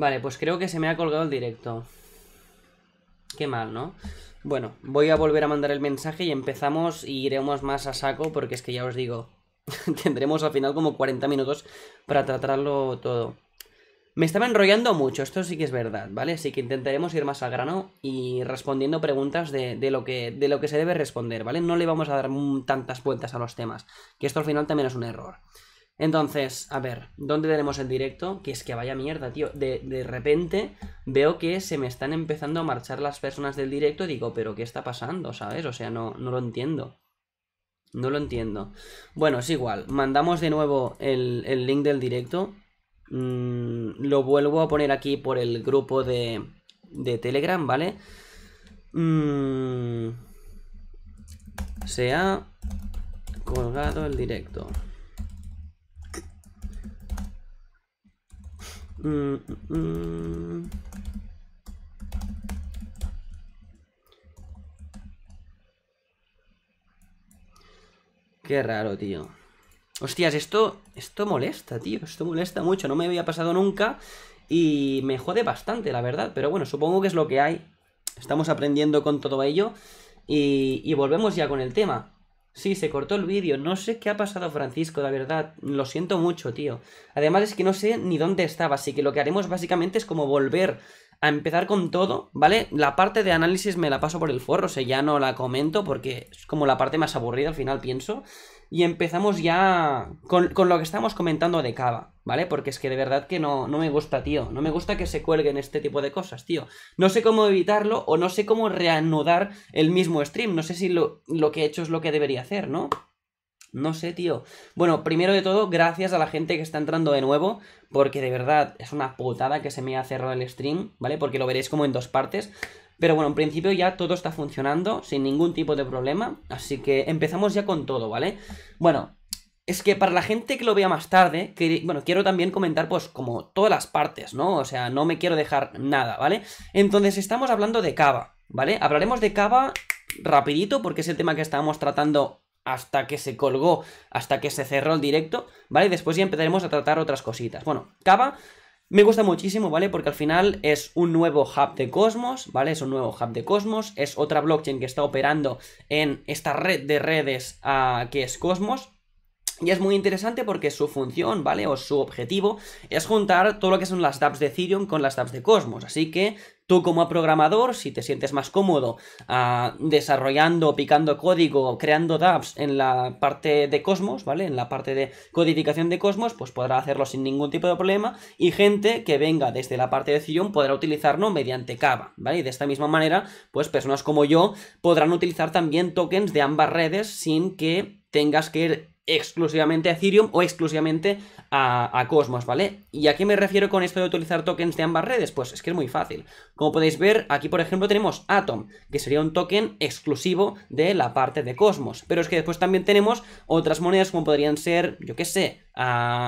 Vale, pues creo que se me ha colgado el directo. Qué mal, ¿no? Bueno, voy a volver a mandar el mensaje y empezamos y iremos más a saco porque es que ya os digo, tendremos al final como 40 minutos para tratarlo todo. Me estaba enrollando mucho, esto sí que es verdad, ¿vale? Así que intentaremos ir más al grano y respondiendo preguntas de, lo que, de lo que se debe responder, ¿vale? No le vamos a dar tantas vueltas a los temas, que esto al final también es un error. Entonces, a ver, ¿dónde tenemos el directo? Que es que vaya mierda, tío. De, repente veo que se me están empezando a marchar las personas del directo y digo, pero ¿qué está pasando? ¿Sabes? O sea, no, no lo entiendo. No lo entiendo. Bueno, es igual. Mandamos de nuevo el, link del directo. Mm, lo vuelvo a poner aquí por el grupo de, Telegram, ¿vale? Mm, se ha colgado el directo. Mm, mm, mm. Qué raro, tío. Hostias, esto, esto molesta, tío. Esto molesta mucho. No me había pasado nunca. Y me jode bastante, la verdad. Pero bueno, supongo que es lo que hay. Estamos aprendiendo con todo ello. y volvemos ya con el tema. Sí, se cortó el vídeo. No sé qué ha pasado, Francisco, la verdad. Lo siento mucho, tío. Además es que no sé ni dónde estaba, así que lo que haremos básicamente es como volver a empezar con todo, ¿vale? La parte de análisis me la paso por el forro, o sea, ya no la comento porque es como la parte más aburrida al final, pienso y empezamos ya con, lo que estamos comentando de Cava, ¿vale? Porque es que de verdad que no, no me gusta, tío. No me gusta que se cuelguen este tipo de cosas, tío. No sé cómo evitarlo o no sé cómo reanudar el mismo stream. No sé si lo, lo que he hecho es lo que debería hacer, ¿no? No sé, tío. Bueno, primero de todo, gracias a la gente que está entrando de nuevo, porque de verdad es una putada que se me ha cerrado el stream, ¿vale? Porque lo veréis como en dos partes. Pero bueno, en principio ya todo está funcionando sin ningún tipo de problema, así que empezamos ya con todo, ¿vale? Bueno, es que para la gente que lo vea más tarde, que, bueno, quiero también comentar pues como todas las partes, ¿no? O sea, no me quiero dejar nada, ¿vale? Entonces estamos hablando de Cava, ¿vale? Hablaremos de Cava rapidito porque es el tema que estábamos tratando hasta que se colgó, hasta que se cerró el directo, ¿vale? Después ya empezaremos a tratar otras cositas. Bueno, Cava me gusta muchísimo, ¿vale? Porque al final es un nuevo hub de Cosmos, ¿vale? Es un nuevo hub de Cosmos, es otra blockchain que está operando en esta red de redes ah, que es Cosmos. Y es muy interesante porque su función, ¿vale? O su objetivo es juntar todo lo que son las dApps de Ethereum con las dApps de Cosmos. Así que tú como programador, si te sientes más cómodo ah, desarrollando, picando código, creando dApps en la parte de Cosmos, ¿vale? En la parte de codificación de Cosmos, pues podrá hacerlo sin ningún tipo de problema y gente que venga desde la parte de Ethereum podrá utilizarlo mediante Kava, ¿vale? Y de esta misma manera, pues personas como yo podrán utilizar también tokens de ambas redes sin que tengas que ir exclusivamente a Ethereum o exclusivamente a, Cosmos, ¿vale? ¿Y a qué me refiero con esto de utilizar tokens de ambas redes? Pues es que es muy fácil. Como podéis ver, aquí por ejemplo tenemos Atom, que sería un token exclusivo de la parte de Cosmos. Pero es que después también tenemos otras monedas como podrían ser, yo qué sé,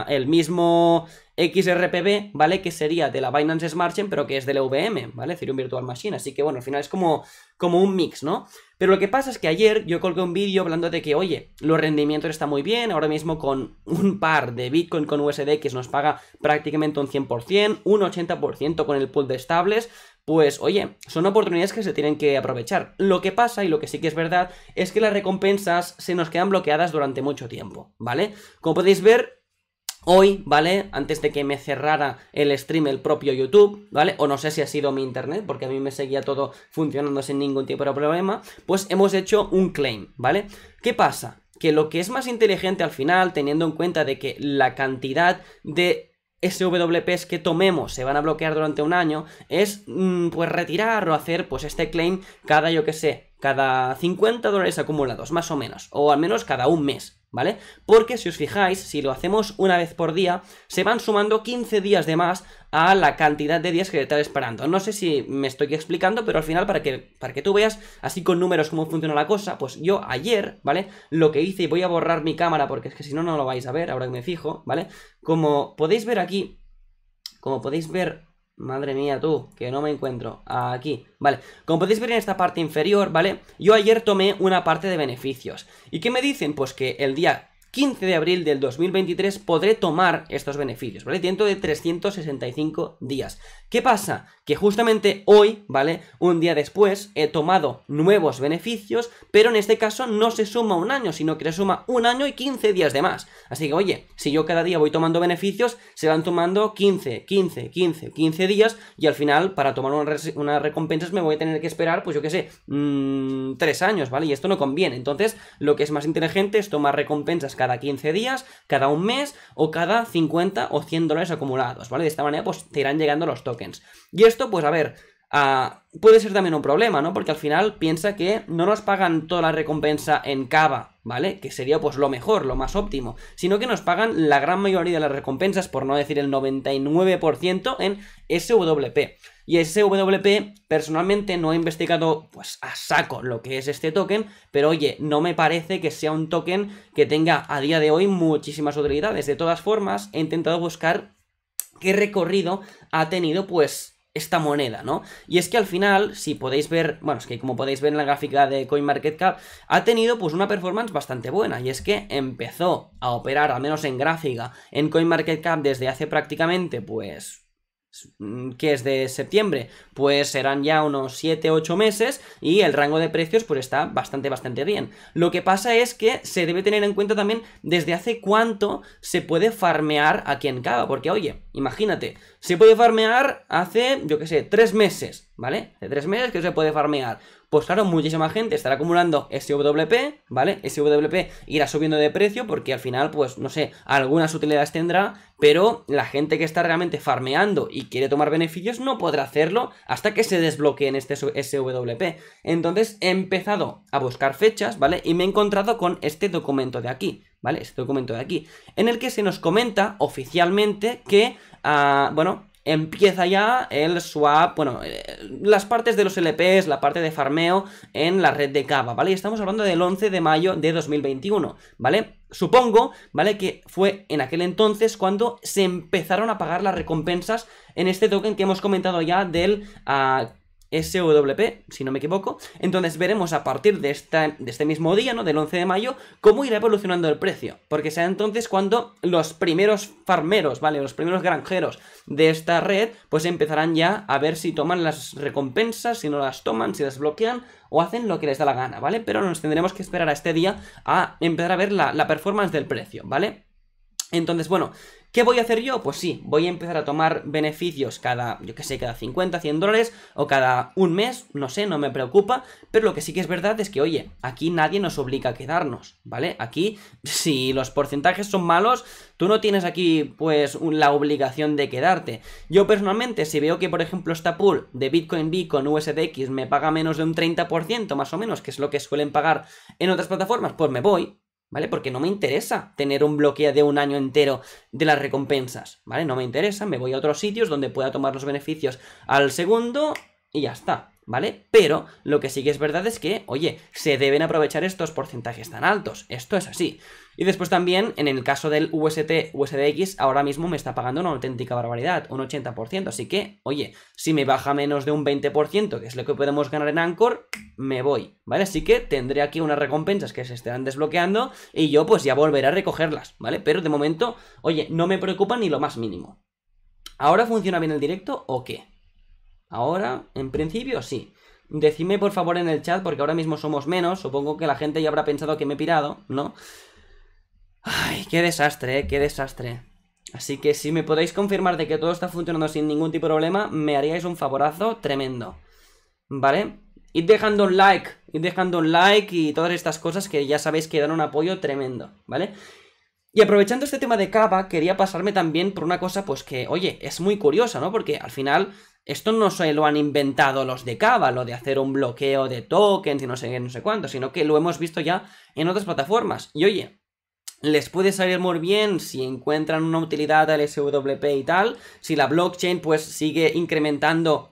el mismo XRPB, ¿vale? Que sería de la Binance Smart Chain, pero que es del VM, ¿vale? Ethereum Virtual Machine. Así que bueno, al final es como, como un mix, ¿no? Pero lo que pasa es que ayer yo colgué un vídeo hablando de que, oye, los rendimientos están muy bien, ahora mismo con un par de Bitcoin con USD que nos paga prácticamente un 100%, un 80% con el pool de estables, pues oye, son oportunidades que se tienen que aprovechar. Lo que pasa, y lo que sí que es verdad, es que las recompensas se nos quedan bloqueadas durante mucho tiempo, ¿vale? Como podéis ver, Hoy, ¿vale? Antes de que me cerrara el stream el propio YouTube, ¿vale? O no sé si ha sido mi internet, porque a mí me seguía todo funcionando sin ningún tipo de problema, pues hemos hecho un claim, ¿vale? ¿Qué pasa? Que lo que es más inteligente al final, teniendo en cuenta de que la cantidad de SWPs que tomemos se van a bloquear durante un año, es mm, pues retirar o hacer pues este claim cada, yo que sé, cada 50 dólares acumulados, más o menos, o al menos cada un mes, ¿vale? Porque si os fijáis, si lo hacemos una vez por día, se van sumando 15 días de más a la cantidad de días que te estás esperando. No sé si me estoy explicando, pero al final para que, para que tú veas así con números cómo funciona la cosa, pues yo ayer, ¿vale? Lo que hice, y voy a borrar mi cámara porque es que si no, no lo vais a ver, ahora que me fijo, ¿vale? Como podéis ver aquí, como podéis ver Madre mía, tú, que no me encuentro Aquí, vale, como podéis ver en esta parte inferior, ¿vale? Yo ayer tomé una parte de beneficios ¿Y qué me dicen? Pues que el día 15 de abril del 2023 podré tomar estos beneficios, ¿vale? Dentro de 365 días. ¿Qué pasa? Que justamente hoy, ¿vale? Un día después he tomado nuevos beneficios, pero en este caso no se suma un año, sino que se suma un año y 15 días de más. Así que, oye, si yo cada día voy tomando beneficios, se van tomando 15, 15, 15, 15 días y al final para tomar unas recompensas me voy a tener que esperar, pues yo qué sé, mm, tres 3 años, ¿vale? Y esto no conviene. Entonces, lo que es más inteligente es tomar recompensas cada 15 días, cada un mes o cada 50 o 100 dólares acumulados, ¿vale? De esta manera pues te irán llegando los tokens. Y esto pues a ver, Ah, puede ser también un problema, ¿no? Porque al final piensa que no nos pagan toda la recompensa en cava, ¿vale? Que sería pues lo mejor, lo más óptimo, sino que nos pagan la gran mayoría de las recompensas, por no decir el 99% en SWP. Y SWP personalmente no he investigado pues a saco lo que es este token, pero oye, no me parece que sea un token que tenga a día de hoy muchísimas utilidades. De todas formas, he intentado buscar qué recorrido ha tenido pues esta moneda, ¿no? Y es que al final, si podéis ver, bueno, es que como podéis ver en la gráfica de CoinMarketCap, ha tenido pues una performance bastante buena, y es que empezó a operar, al menos en gráfica, en CoinMarketCap desde hace prácticamente pues Mm, que es de septiembre, pues serán ya unos 7, 8 meses y el rango de precios pues está bastante, bastante bien. Lo que pasa es que se debe tener en cuenta también desde hace cuánto se puede farmear aquí en Cava, porque oye, imagínate, se puede farmear hace, yo que sé, 3 meses, ¿vale? de 3 meses que se puede farmear pues claro, muchísima gente estará acumulando SWP, ¿vale? SWP irá subiendo de precio porque al final, pues no sé, algunas utilidades tendrá, pero la gente que está realmente farmeando y quiere tomar beneficios no podrá hacerlo hasta que se desbloqueen este SWP. Entonces he empezado a buscar fechas, ¿vale? Y me he encontrado con este documento de aquí, ¿vale? Este documento de aquí, en el que se nos comenta oficialmente que, ah, bueno, empieza ya el swap, bueno, eh, las partes de los LPs, la parte de farmeo en la red de Cava, ¿vale? Y estamos hablando del 11 de mayo de 2021, ¿vale? Supongo, ¿vale? Que fue en aquel entonces cuando se empezaron a pagar las recompensas en este token que hemos comentado ya del... Ah, SWP, si no me equivoco. Entonces veremos a partir de, este mismo día, ¿no? Del 11 de mayo, cómo irá evolucionando el precio. Porque será entonces cuando los primeros farmeros, ¿vale? Los primeros granjeros de esta red, pues empezarán ya a ver si toman las recompensas, si no las toman, si las bloquean o hacen lo que les da la gana, ¿vale? Pero nos tendremos que esperar a este día a empezar a ver la, la performance del precio, ¿vale? Entonces, bueno, ¿Qué voy a hacer yo? Pues sí, voy a empezar a tomar beneficios cada, yo qué sé, cada 50, 100 dólares o cada un mes, no sé, no me preocupa, pero lo que sí que es verdad es que, oye, aquí nadie nos obliga a quedarnos, ¿vale? Aquí, si los porcentajes son malos, tú no tienes aquí, pues, la obligación de quedarte. Yo personalmente, si veo que, por ejemplo, esta pool de Bitcoin B con USDX me paga menos de un 30%, más o menos, que es lo que suelen pagar en otras plataformas, pues me voy, ¿vale? Porque no me interesa tener un bloqueo de un año entero de las recompensas, ¿vale? No me interesa, me voy a otros sitios donde pueda tomar los beneficios al segundo y ya está. ¿vale? Pero lo que sí que es verdad es que, oye, se deben aprovechar estos porcentajes tan altos. Esto es así. Y después también, en el caso del UST, USDX, ahora mismo me está pagando una auténtica barbaridad, un 80%. Así que, oye, si me baja menos de un 20%, que es lo que podemos ganar en Anchor, me voy, ¿vale? Así que tendré aquí unas recompensas que se estarán desbloqueando y yo pues ya volveré a recogerlas, ¿vale? Pero de momento, oye, no me preocupa ni lo más mínimo. ¿Ahora funciona bien el directo o qué? Ahora, en principio, sí. Decidme por favor en el chat, porque ahora mismo somos menos. Supongo que la gente ya habrá pensado que me he pirado, ¿no? Ay, qué desastre, eh, qué desastre. Así que si me podéis confirmar de que todo está funcionando sin ningún tipo de problema, me haríais un favorazo tremendo. ¿Vale? Id dejando un like, id dejando un like y todas estas cosas que ya sabéis que dan un apoyo tremendo, ¿vale? Y aprovechando este tema de Cava, quería pasarme también por una cosa, pues que, oye, es muy curiosa, ¿no? Porque al final esto no se lo han inventado los de Cava, lo de hacer un bloqueo de tokens y no sé no sé cuánto, sino que lo hemos visto ya en otras plataformas. Y oye, les puede salir muy bien si encuentran una utilidad al SWP y tal, si la blockchain pues sigue incrementando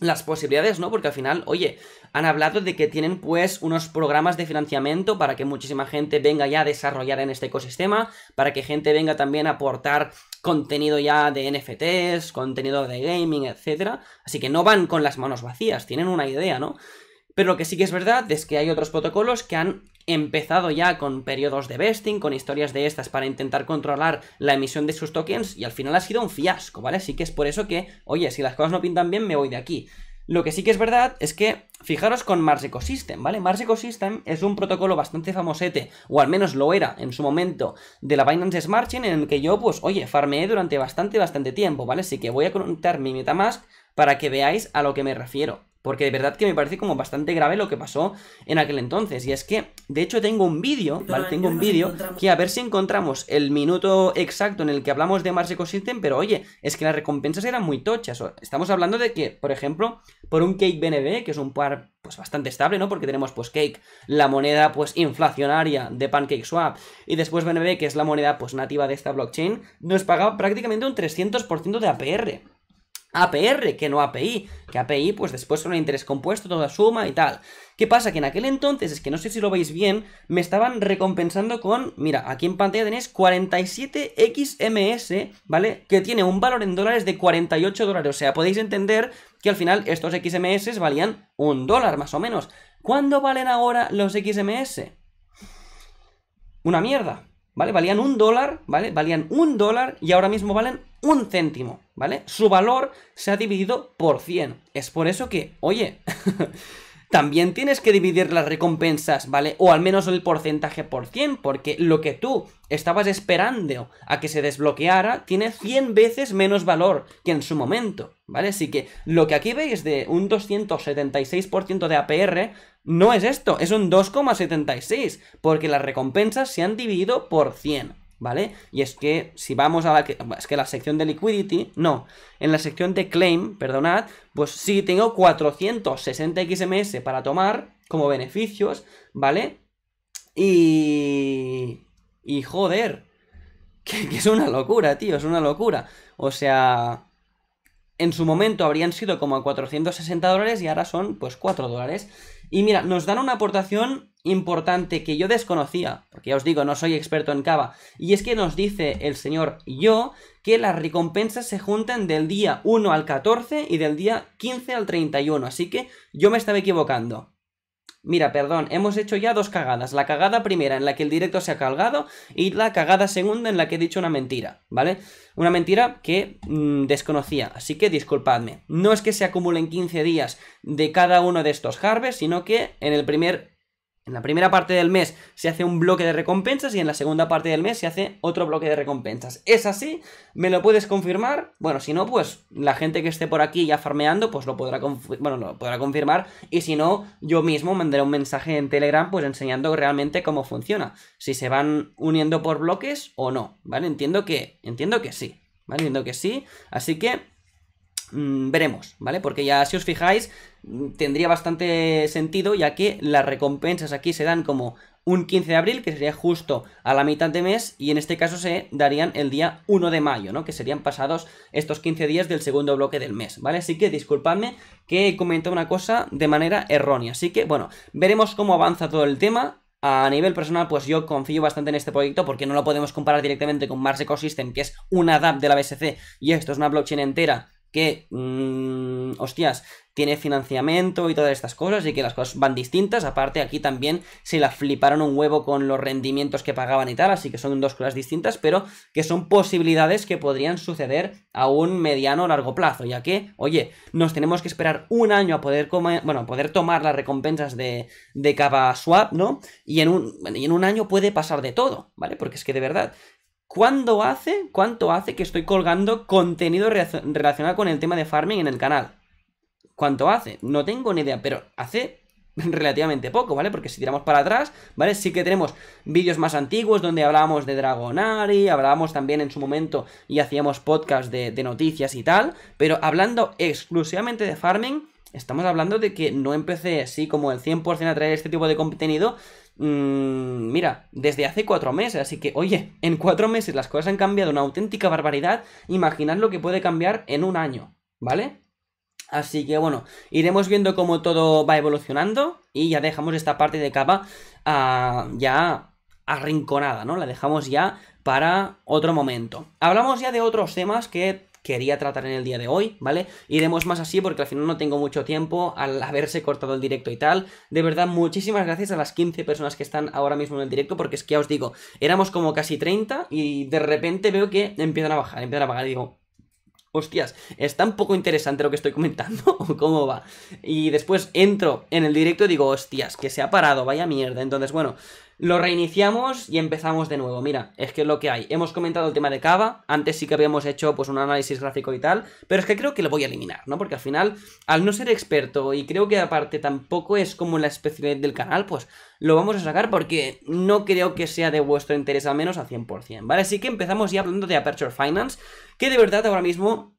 las posibilidades, ¿no? Porque al final, oye, han hablado de que tienen pues unos programas de financiamiento para que muchísima gente venga ya a desarrollar en este ecosistema, para que gente venga también a aportar contenido ya de NFTs, contenido de gaming, etcétera... Así que no van con las manos vacías, tienen una idea, ¿no? Pero lo que sí que es verdad es que hay otros protocolos que han empezado ya con periodos de vesting, con historias de estas para intentar controlar la emisión de sus tokens y al final ha sido un fiasco, ¿vale? Así que es por eso que, oye, si las cosas no pintan bien, me voy de aquí. Lo que sí que es verdad es que, fijaros con Mars Ecosystem, ¿vale? Mars Ecosystem es un protocolo bastante famosete, o al menos lo era en su momento, de la Binance Smart Chain, en el que yo, pues, oye, farmeé durante bastante, bastante tiempo, ¿vale? Así que voy a conectar mi Metamask para que veáis a lo que me refiero. Porque de verdad que me parece como bastante grave lo que pasó en aquel entonces. Y es que, de hecho, tengo un vídeo, ¿vale? Tengo un vídeo que a ver si encontramos el minuto exacto en el que hablamos de Mars Ecosystem, pero oye, es que las recompensas eran muy tochas. Estamos hablando de que, por ejemplo, por un Cake BNB, que es un par pues bastante estable, ¿no? Porque tenemos pues Cake, la moneda pues inflacionaria de Pancake Swap, y después BNB, que es la moneda pues nativa de esta blockchain, nos pagaba prácticamente un 300% de APR. APR que no API, que API pues después son interés compuesto, toda suma y tal. ¿Qué pasa? Que en aquel entonces, es que no sé si lo veis bien, me estaban recompensando con, mira, aquí en pantalla tenéis 47XMS, ¿vale? Que tiene un valor en dólares de 48 dólares, o sea, podéis entender que al final estos XMS valían un dólar más o menos. ¿Cuándo valen ahora los XMS? Una mierda, ¿vale? Valían un dólar, ¿vale? Valían un dólar y ahora mismo valen un céntimo, ¿vale? Su valor se ha dividido por 100. Es por eso que, oye, también tienes que dividir las recompensas, ¿vale? O al menos el porcentaje por 100, porque lo que tú estabas esperando a que se desbloqueara tiene 100 veces menos valor que en su momento, ¿vale? Así que lo que aquí veis de un 276% de APR no es esto, es un 2,76, porque las recompensas se han dividido por 100. ¿vale? Y es que si vamos a la es que la sección de liquidity, no, en la sección de claim, perdonad, pues sí tengo 460 XMS para tomar como beneficios, ¿vale? Y y joder, que, es una locura, tío, es una locura. O sea, en su momento habrían sido como a 460 dólares y ahora son pues 4 dólares. Y mira, nos dan una aportación importante que yo desconocía, porque ya os digo, no soy experto en Cava, y es que nos dice el señor yo que las recompensas se juntan del día 1 al 14 y del día 15 al 31, así que yo me estaba equivocando. Mira, perdón, hemos hecho ya dos cagadas. La cagada primera en la que el directo se ha cargado y la cagada segunda en la que he dicho una mentira, ¿vale? Una mentira que mm, desconocía, así que disculpadme. No es que se acumulen 15 días de cada uno de estos harvests, sino que en el primer en la primera parte del mes se hace un bloque de recompensas y en la segunda parte del mes se hace otro bloque de recompensas. ¿Es así? ¿Me lo puedes confirmar? Bueno, si no, pues la gente que esté por aquí ya farmeando, pues lo podrá, bueno, lo podrá confirmar. Y si no, yo mismo mandaré un mensaje en Telegram, pues enseñando realmente cómo funciona. Si se van uniendo por bloques o no, ¿vale? Entiendo que, entiendo que sí, ¿vale? Entiendo que sí. Así que Mm, veremos, ¿vale? Porque ya si os fijáis, mm, tendría bastante sentido, ya que las recompensas aquí se dan como un 15 de abril, que sería justo a la mitad de mes, y en este caso se darían el día 1 de mayo, ¿no? Que serían pasados estos 15 días del segundo bloque del mes, ¿vale? Así que disculpadme que he comentado una cosa de manera errónea. Así que, bueno, veremos cómo avanza todo el tema. A nivel personal, pues yo confío bastante en este proyecto porque no lo podemos comparar directamente con Mars Ecosystem, que es una DAP de la BSC y esto es una blockchain entera que, mm, hostias, tiene financiamiento y todas estas cosas y que las cosas van distintas. Aparte, aquí también se la fliparon un huevo con los rendimientos que pagaban y tal, así que son dos cosas distintas, pero que son posibilidades que podrían suceder a un mediano o largo plazo, ya que, oye, nos tenemos que esperar un año a poder, bueno, poder tomar las recompensas de, de cada swap, ¿no? Y en, un, y en un año puede pasar de todo, ¿vale? Porque es que de verdad, ¿Cuándo hace, cuánto hace que estoy colgando contenido relacionado con el tema de farming en el canal? ¿Cuánto hace? No tengo ni idea, pero hace relativamente poco, ¿vale? Porque si tiramos para atrás, ¿vale? Sí que tenemos vídeos más antiguos donde hablábamos de Dragonari, hablábamos también en su momento y hacíamos podcast de, de noticias y tal, pero hablando exclusivamente de farming, estamos hablando de que no empecé así como el 100% a traer este tipo de contenido. Mm, mira, desde hace cuatro meses, así que oye, en cuatro meses las cosas han cambiado una auténtica barbaridad. Imaginad lo que puede cambiar en un año, ¿vale? Así que bueno, iremos viendo cómo todo va evolucionando y ya dejamos esta parte de capa ah, ya arrinconada, ¿no? La dejamos ya para otro momento. Hablamos ya de otros temas que quería tratar en el día de hoy, ¿vale? Iremos más así porque al final no tengo mucho tiempo al haberse cortado el directo y tal. De verdad, muchísimas gracias a las 15 personas que están ahora mismo en el directo porque es que ya os digo, éramos como casi 30 y de repente veo que empiezan a bajar, empiezan a bajar digo, hostias, está un poco interesante lo que estoy comentando, cómo va. Y después entro en el directo y digo, hostias, que se ha parado, vaya mierda. Entonces, bueno, lo reiniciamos y empezamos de nuevo. Mira, es que es lo que hay. Hemos comentado el tema de Cava. Antes sí que habíamos hecho pues un análisis gráfico y tal. Pero es que creo que lo voy a eliminar, ¿no? Porque al final, al no ser experto y creo que aparte tampoco es como la especialidad del canal, pues lo vamos a sacar porque no creo que sea de vuestro interés al menos al 100%, ¿vale? Así que empezamos ya hablando de Aperture Finance, que de verdad ahora mismo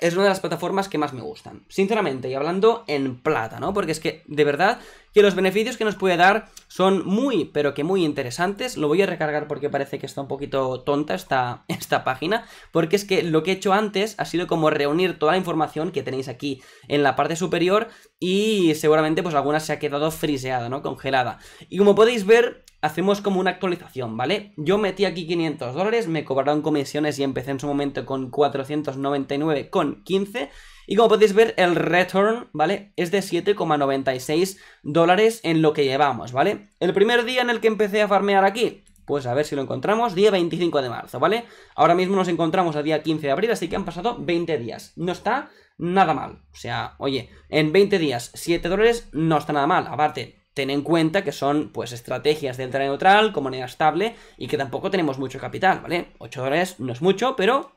es una de las plataformas que más me gustan. Sinceramente, y hablando en plata, ¿no? Porque es que, de verdad, que los beneficios que nos puede dar son muy, pero que muy interesantes. Lo voy a recargar porque parece que está un poquito tonta esta, esta página. Porque es que lo que he hecho antes ha sido como reunir toda la información que tenéis aquí en la parte superior. Y seguramente, pues alguna se ha quedado friseada, ¿no? Congelada. Y como podéis ver, hacemos como una actualización, ¿vale? Yo metí aquí 500 dólares, me cobraron comisiones y empecé en su momento con 499,15. Y como podéis ver, el return, ¿vale? Es de 7,96 dólares en lo que llevamos, ¿vale? El primer día en el que empecé a farmear aquí, pues a ver si lo encontramos, día 25 de marzo, ¿vale? Ahora mismo nos encontramos a día 15 de abril, así que han pasado 20 días. No está nada mal. O sea, oye, en 20 días 7 dólares no está nada mal. Aparte, ten en cuenta que son pues estrategias de entrada neutral, como moneda estable y que tampoco tenemos mucho capital, ¿vale? 8 dólares no es mucho, pero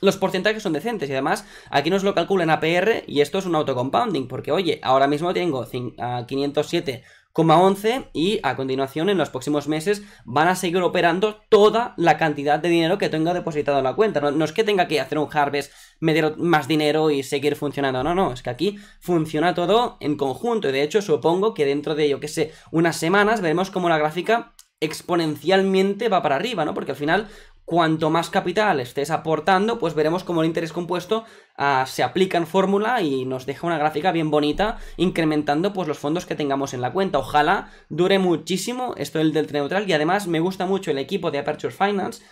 los porcentajes son decentes y además aquí nos lo calcula calculan APR y esto es un autocompounding porque oye, ahora mismo tengo 507,11 y a continuación en los próximos meses van a seguir operando toda la cantidad de dinero que tenga depositado en la cuenta. no es que tenga que hacer un harvest meter más dinero y seguir funcionando. No, no, es que aquí funciona todo en conjunto. Y de hecho, supongo que dentro de, yo qué sé, unas semanas veremos cómo la gráfica exponencialmente va para arriba, ¿no? Porque al final, cuanto más capital estés aportando, pues veremos cómo el interés compuesto ah, se aplica en fórmula y nos deja una gráfica bien bonita, incrementando pues los fondos que tengamos en la cuenta. Ojalá dure muchísimo esto del, del neutral y además me gusta mucho el equipo de Aperture Finance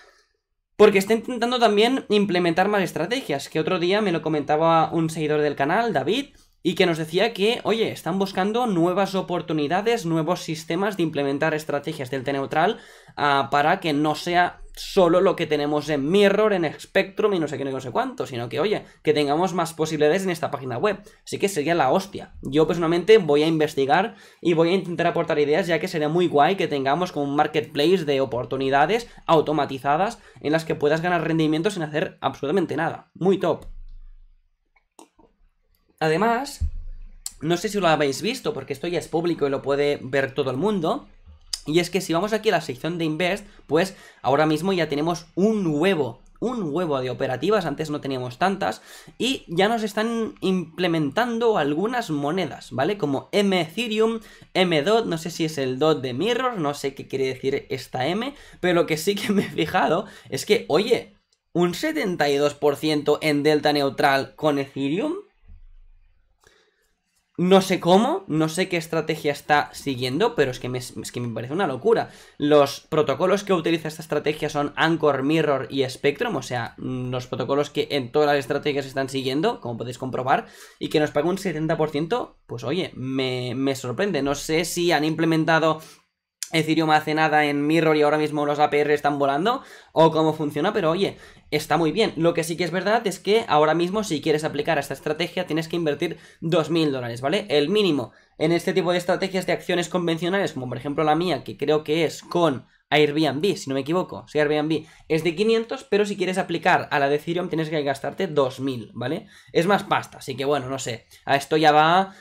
porque está intentando también implementar más estrategias, que otro día me lo comentaba un seguidor del canal, David, y que nos decía que, oye, están buscando nuevas oportunidades, nuevos sistemas de implementar estrategias del T neutral ah, para que no sea solo lo que tenemos en Mirror, en Spectrum y no sé qué, no sé cuánto, sino que, oye, que tengamos más posibilidades en esta página web. Así que sería la hostia. Yo personalmente voy a investigar y voy a intentar aportar ideas, ya que sería muy guay que tengamos como un marketplace de oportunidades automatizadas en las que puedas ganar rendimiento sin hacer absolutamente nada. Muy top. Además, no sé si lo habéis visto, porque esto ya es público y lo puede ver todo el mundo. Y es que si vamos aquí a la sección de Invest, pues ahora mismo ya tenemos un huevo un huevo de operativas, antes no teníamos tantas, y ya nos están implementando algunas monedas, ¿vale? Como M Ethereum, M DOT, no sé si es el DOT de Mirror, no sé qué quiere decir esta M, pero lo que sí que me he fijado es que, oye, un 72% en delta neutral con Ethereum, no sé cómo, no sé qué estrategia está siguiendo, pero es que, me, que me parece una locura. Los protocolos que utiliza esta estrategia son Anchor, Mirror y Spectrum, o sea, los protocolos que en todas las estrategias están siguiendo, como podéis comprobar, y que nos paga un 70%, pues oye, me, me sorprende. No sé si han implementado Ethereum hace nada en Mirror y ahora mismo los APR están volando o cómo funciona, pero oye, está muy bien. Lo que sí que es verdad es que ahora mismo si quieres aplicar esta estrategia tienes que invertir 2.000 dólares, ¿vale? El mínimo en este tipo de estrategias de acciones convencionales, como por ejemplo la mía, que creo que es con Airbnb, si no me equivoco. Si Airbnb es de 500, pero si quieres aplicar a la de Ethereum tienes que gastarte 2000, ¿vale? Es más pasta, así que bueno, no sé. A Esto ya va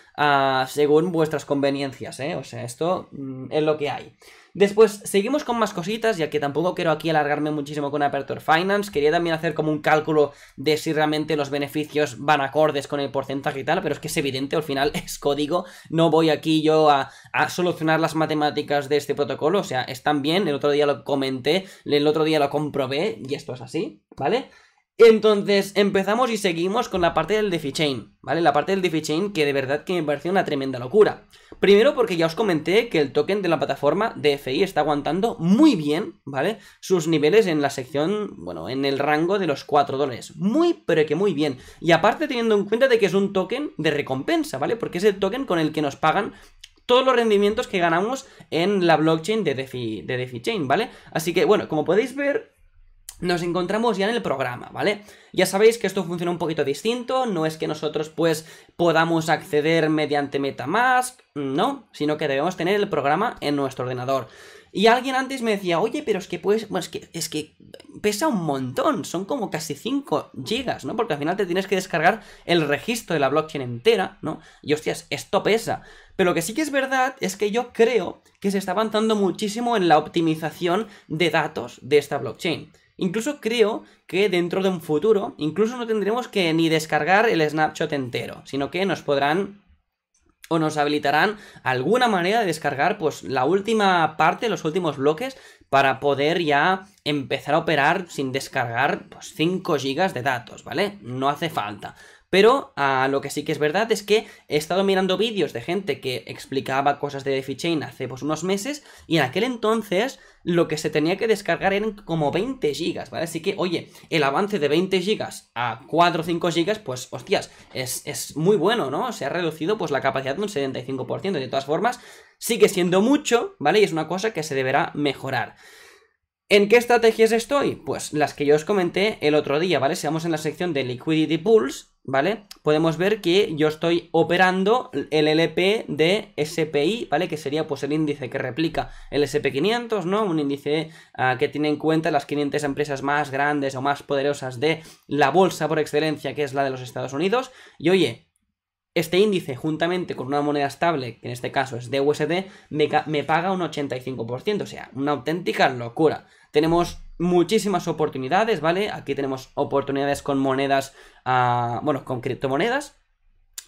según vuestras conveniencias, ¿eh? O sea, esto mm, es lo que hay. Después seguimos con más cositas, ya que tampoco quiero aquí alargarme muchísimo con Aperture Finance. Quería también hacer como un cálculo de si realmente los beneficios van acordes con el porcentaje y tal, pero es que es evidente, al final es código. No voy aquí yo a, solucionar las matemáticas de este protocolo, o sea, están bien, el otro día lo comenté, el otro día lo comprobé y esto es así, ¿vale? Entonces empezamos y seguimos con la parte del DeFi Chain, ¿vale? La parte del DeFi Chain que de verdad que me pareció una tremenda locura. Primero porque ya os comenté que el token de la plataforma DFI está aguantando muy bien, ¿vale? Sus niveles en la sección, bueno, en el rango de los 4 dólares. Muy, pero que muy bien. Y aparte teniendo en cuenta de que es un token de recompensa, ¿vale? Porque es el token con el que nos pagan todos los rendimientos que ganamos en la blockchain de DeFi, de DeFi Chain, ¿vale? Así que, bueno, como podéis ver, nos encontramos ya en el programa, ¿vale? Ya sabéis que esto funciona un poquito distinto, no es que nosotros pues podamos acceder mediante Metamask, no, sino que debemos tener el programa en nuestro ordenador. Y alguien antes me decía, oye, pero es que pues, que, es que pesa un montón, son como casi 5 gigas, ¿no? Porque al final te tienes que descargar el registro de la blockchain entera, ¿no? Y hostias, esto pesa. Pero lo que sí que es verdad es que yo creo que se está avanzando muchísimo en la optimización de datos de esta blockchain. Incluso creo que dentro de un futuro, incluso no tendremos que ni descargar el snapshot entero, sino que nos podrán o nos habilitarán alguna manera de descargar pues la última parte, los últimos bloques para poder ya empezar a operar sin descargar 5 pues, GB de datos, ¿vale? No hace falta. Pero ah, lo que sí que es verdad es que he estado mirando vídeos de gente que explicaba cosas de Chain hace pues, unos meses y en aquel entonces lo que se tenía que descargar eran como 20 gigas, ¿vale? Así que, oye, el avance de 20 gigas a 4 o 5 gigas, pues, hostias, es, es muy bueno, ¿no? Se ha reducido pues la capacidad de un 75%. De todas formas, sigue siendo mucho, ¿vale? Y es una cosa que se deberá mejorar. ¿En qué estrategias estoy? Pues las que yo os comenté el otro día, ¿vale? Seamos en la sección de Liquidity Pools, ¿vale? Podemos ver que yo estoy operando el LP de SPI, ¿vale? Que sería pues el índice que replica el SP500, ¿no? Un índice ah, que tiene en cuenta las 500 empresas más grandes o más poderosas de la bolsa por excelencia, que es la de los Estados Unidos. Y oye, este índice, juntamente con una moneda estable, que en este caso es de USD, me, me paga un 85%, o sea, una auténtica locura. Tenemos muchísimas oportunidades, ¿vale? Aquí tenemos oportunidades con monedas, ah, bueno, con criptomonedas.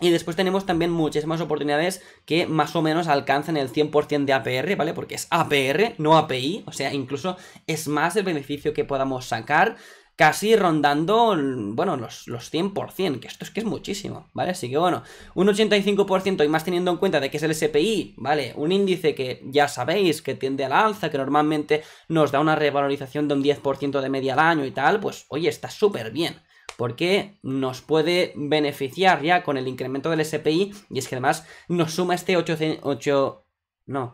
Y después tenemos también muchísimas oportunidades que más o menos alcanzan el 100% de APR, ¿vale? Porque es APR, no API, o sea, incluso es más el beneficio que podamos sacar casi rondando, bueno, los, 100%, que esto es que es muchísimo, ¿vale? Así que bueno, un 85% y más teniendo en cuenta de que es el SPI, ¿vale? Un índice que ya sabéis que tiende a la alza, que normalmente nos da una revalorización de un 10% de media al año y tal, pues oye, está súper bien porque nos puede beneficiar ya con el incremento del SPI y es que además nos suma este 8, 8 no,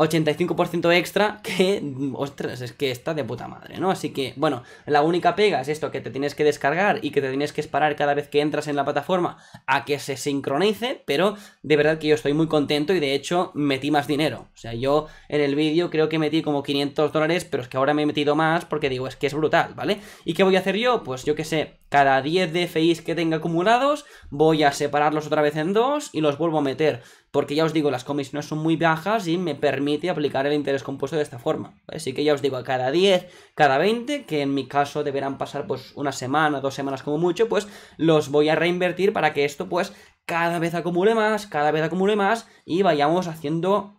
85% extra que, ostras, es que está de puta madre, ¿no? Así que, bueno, la única pega es esto, que te tienes que descargar y que te tienes que esperar cada vez que entras en la plataforma a que se sincronice, pero de verdad que yo estoy muy contento y de hecho metí más dinero. O sea, yo en el vídeo creo que metí como 500 dólares, pero es que ahora me he metido más porque digo, es que es brutal, ¿vale? ¿Y qué voy a hacer yo? Pues yo qué sé, cada 10 DFIs que tenga acumulados, voy a separarlos otra vez en dos y los vuelvo a meter. Porque ya os digo, las comisiones son muy bajas y me permite aplicar el interés compuesto de esta forma. Así que ya os digo, a cada 10, cada 20, que en mi caso deberán pasar pues una semana, dos semanas como mucho, pues los voy a reinvertir para que esto pues cada vez acumule más, cada vez acumule más y vayamos haciendo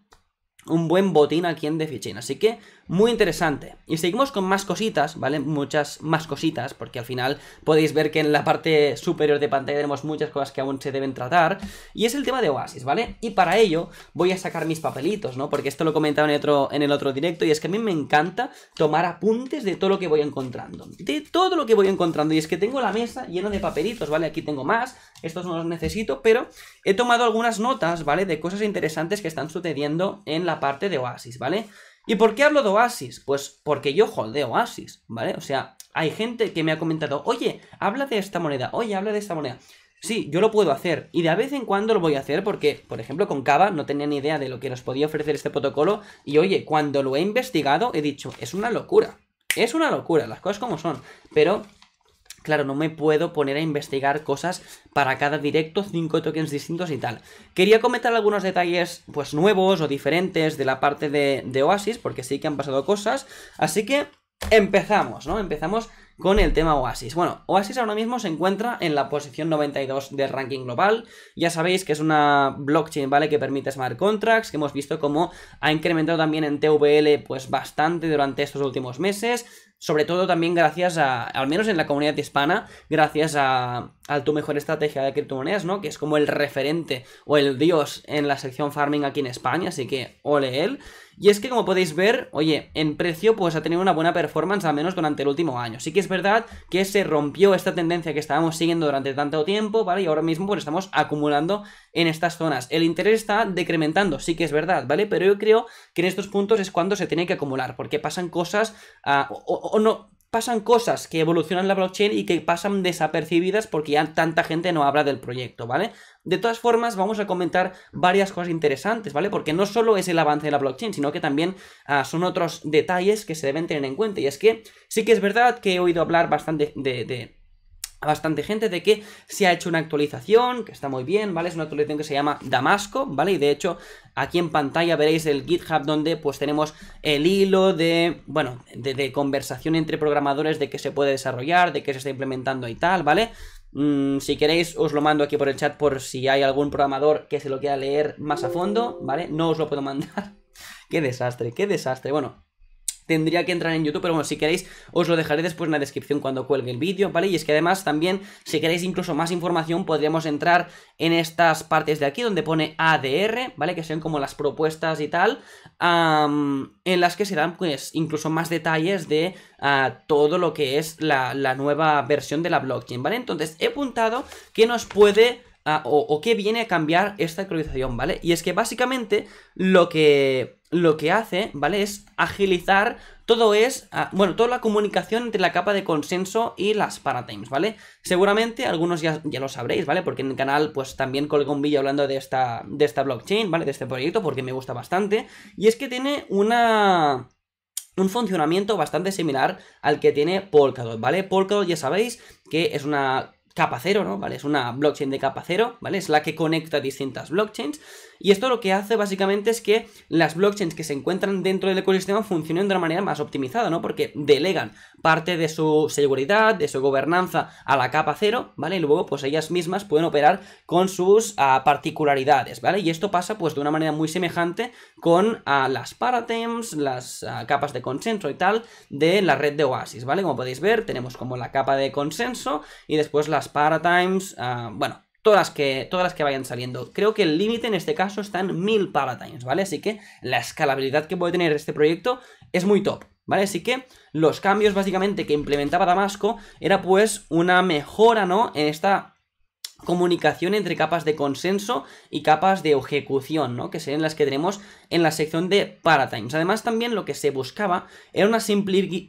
un buen botín aquí en DefiChain. Así que muy interesante. Y seguimos con más cositas, ¿vale? Muchas más cositas, porque al final podéis ver que en la parte superior de pantalla tenemos muchas cosas que aún se deben tratar. Y es el tema de Oasis, ¿vale? Y para ello voy a sacar mis papelitos, ¿no? Porque esto lo comentaba en otro, en el otro directo y es que a mí me encanta tomar apuntes de todo lo que voy encontrando. De todo lo que voy encontrando. Y es que tengo la mesa llena de papelitos, ¿vale? Aquí tengo más, estos no los necesito, pero he tomado algunas notas, ¿vale? De cosas interesantes que están sucediendo en la parte de Oasis, ¿vale? ¿Y por qué hablo de Oasis? Pues porque yo holdeo Oasis, ¿vale? O sea, hay gente que me ha comentado, oye, habla de esta moneda, oye, habla de esta moneda. Sí, yo lo puedo hacer y de vez en cuando lo voy a hacer porque, por ejemplo, con Cava no tenía ni idea de lo que nos podía ofrecer este protocolo y oye, cuando lo he investigado he dicho, es una locura. Es una locura, las cosas como son. Pero Claro, no me puedo poner a investigar cosas para cada directo, 5 tokens distintos y tal. Quería comentar algunos detalles pues nuevos o diferentes de la parte de, Oasis, porque sí que han pasado cosas. Así que empezamos, ¿no? Empezamos con el tema Oasis. Bueno, Oasis ahora mismo se encuentra en la posición 92 del ranking global. Ya sabéis que es una blockchain, ¿vale? Que permite smart contracts, que hemos visto cómo ha incrementado también en TVL pues bastante durante estos últimos meses sobre todo también gracias a, al menos en la comunidad hispana, gracias a, tu mejor estrategia de criptomonedas, ¿no? Que es como el referente o el dios en la sección farming aquí en España, así que ole él. Y es que como podéis ver, oye, en precio pues ha tenido una buena performance al menos durante el último año. Sí que es verdad que se rompió esta tendencia que estábamos siguiendo durante tanto tiempo, ¿vale? Y ahora mismo pues estamos acumulando en estas zonas. El interés está decrementando, sí que es verdad, ¿vale? Pero yo creo que en estos puntos es cuando se tiene que acumular, porque pasan cosas ah, o, o no, pasan cosas que evolucionan la blockchain y que pasan desapercibidas porque ya tanta gente no habla del proyecto, ¿vale? De todas formas, vamos a comentar varias cosas interesantes, ¿vale? Porque no solo es el avance de la blockchain, sino que también ah, son otros detalles que se deben tener en cuenta. Y es que sí que es verdad que he oído hablar bastante de, bastante gente de que se ha hecho una actualización, que está muy bien, ¿vale? Es una actualización que se llama Damasco, ¿vale? Y de hecho, aquí en pantalla veréis el GitHub donde pues tenemos el hilo de, bueno, de, de conversación entre programadores de que se puede desarrollar, de que se está implementando y tal, ¿vale? Mm, si queréis, os lo mando aquí por el chat por si hay algún programador que se lo quiera leer más a fondo, ¿vale? No os lo puedo mandar. qué desastre, qué desastre. Bueno, tendría que entrar en YouTube, pero bueno, si queréis os lo dejaré después en la descripción cuando cuelgue el vídeo, ¿vale? Y es que además también, si queréis incluso más información, podríamos entrar en estas partes de aquí donde pone ADR, ¿vale? Que sean como las propuestas y tal, en las que se dan pues incluso más detalles de ah, todo lo que es la, la nueva versión de la blockchain, ¿vale? Entonces he apuntado que nos puede Ah, o, qué viene a cambiar esta actualización, ¿vale? Y es que básicamente lo que, lo que hace, ¿vale? Es agilizar todo es, ah, bueno, toda la comunicación entre la capa de consenso y las paratimes, ¿vale? Seguramente algunos ya, ya, lo sabréis, ¿vale? Porque en el canal pues también colgo un vídeo hablando de esta, de esta blockchain, ¿vale? De este proyecto porque me gusta bastante. Y es que tiene una un funcionamiento bastante similar al que tiene Polkadot, ¿vale? Polkadot ya sabéis que es una Capacero, ¿no? ¿Vale? Es una blockchain de cero, ¿vale? Es la que conecta distintas blockchains y esto lo que hace básicamente es que las blockchains que se encuentran dentro del ecosistema funcionen de una manera más optimizada, ¿no? Porque delegan parte de su seguridad, de su gobernanza a la capa cero, ¿vale? Y luego pues ellas mismas pueden operar con sus ah, particularidades, ¿vale? Y esto pasa pues de una manera muy semejante con ah, las Paratimes, las ah, capas de consenso y tal de la red de Oasis, ¿vale? Como podéis ver, tenemos como la capa de consenso y después las paratimes, bueno, todas las que, todas las que vayan saliendo. Creo que el límite en este caso está en 1000 Paratimes, ¿vale? Así que la escalabilidad que puede tener este proyecto es muy top. ¿Vale? Así que los cambios básicamente que implementaba Damasco era pues una mejora, ¿no? En esta comunicación entre capas de consenso y capas de ejecución, ¿no? Que serían las que tenemos en la sección de Paratimes. Además, también lo que se buscaba era una,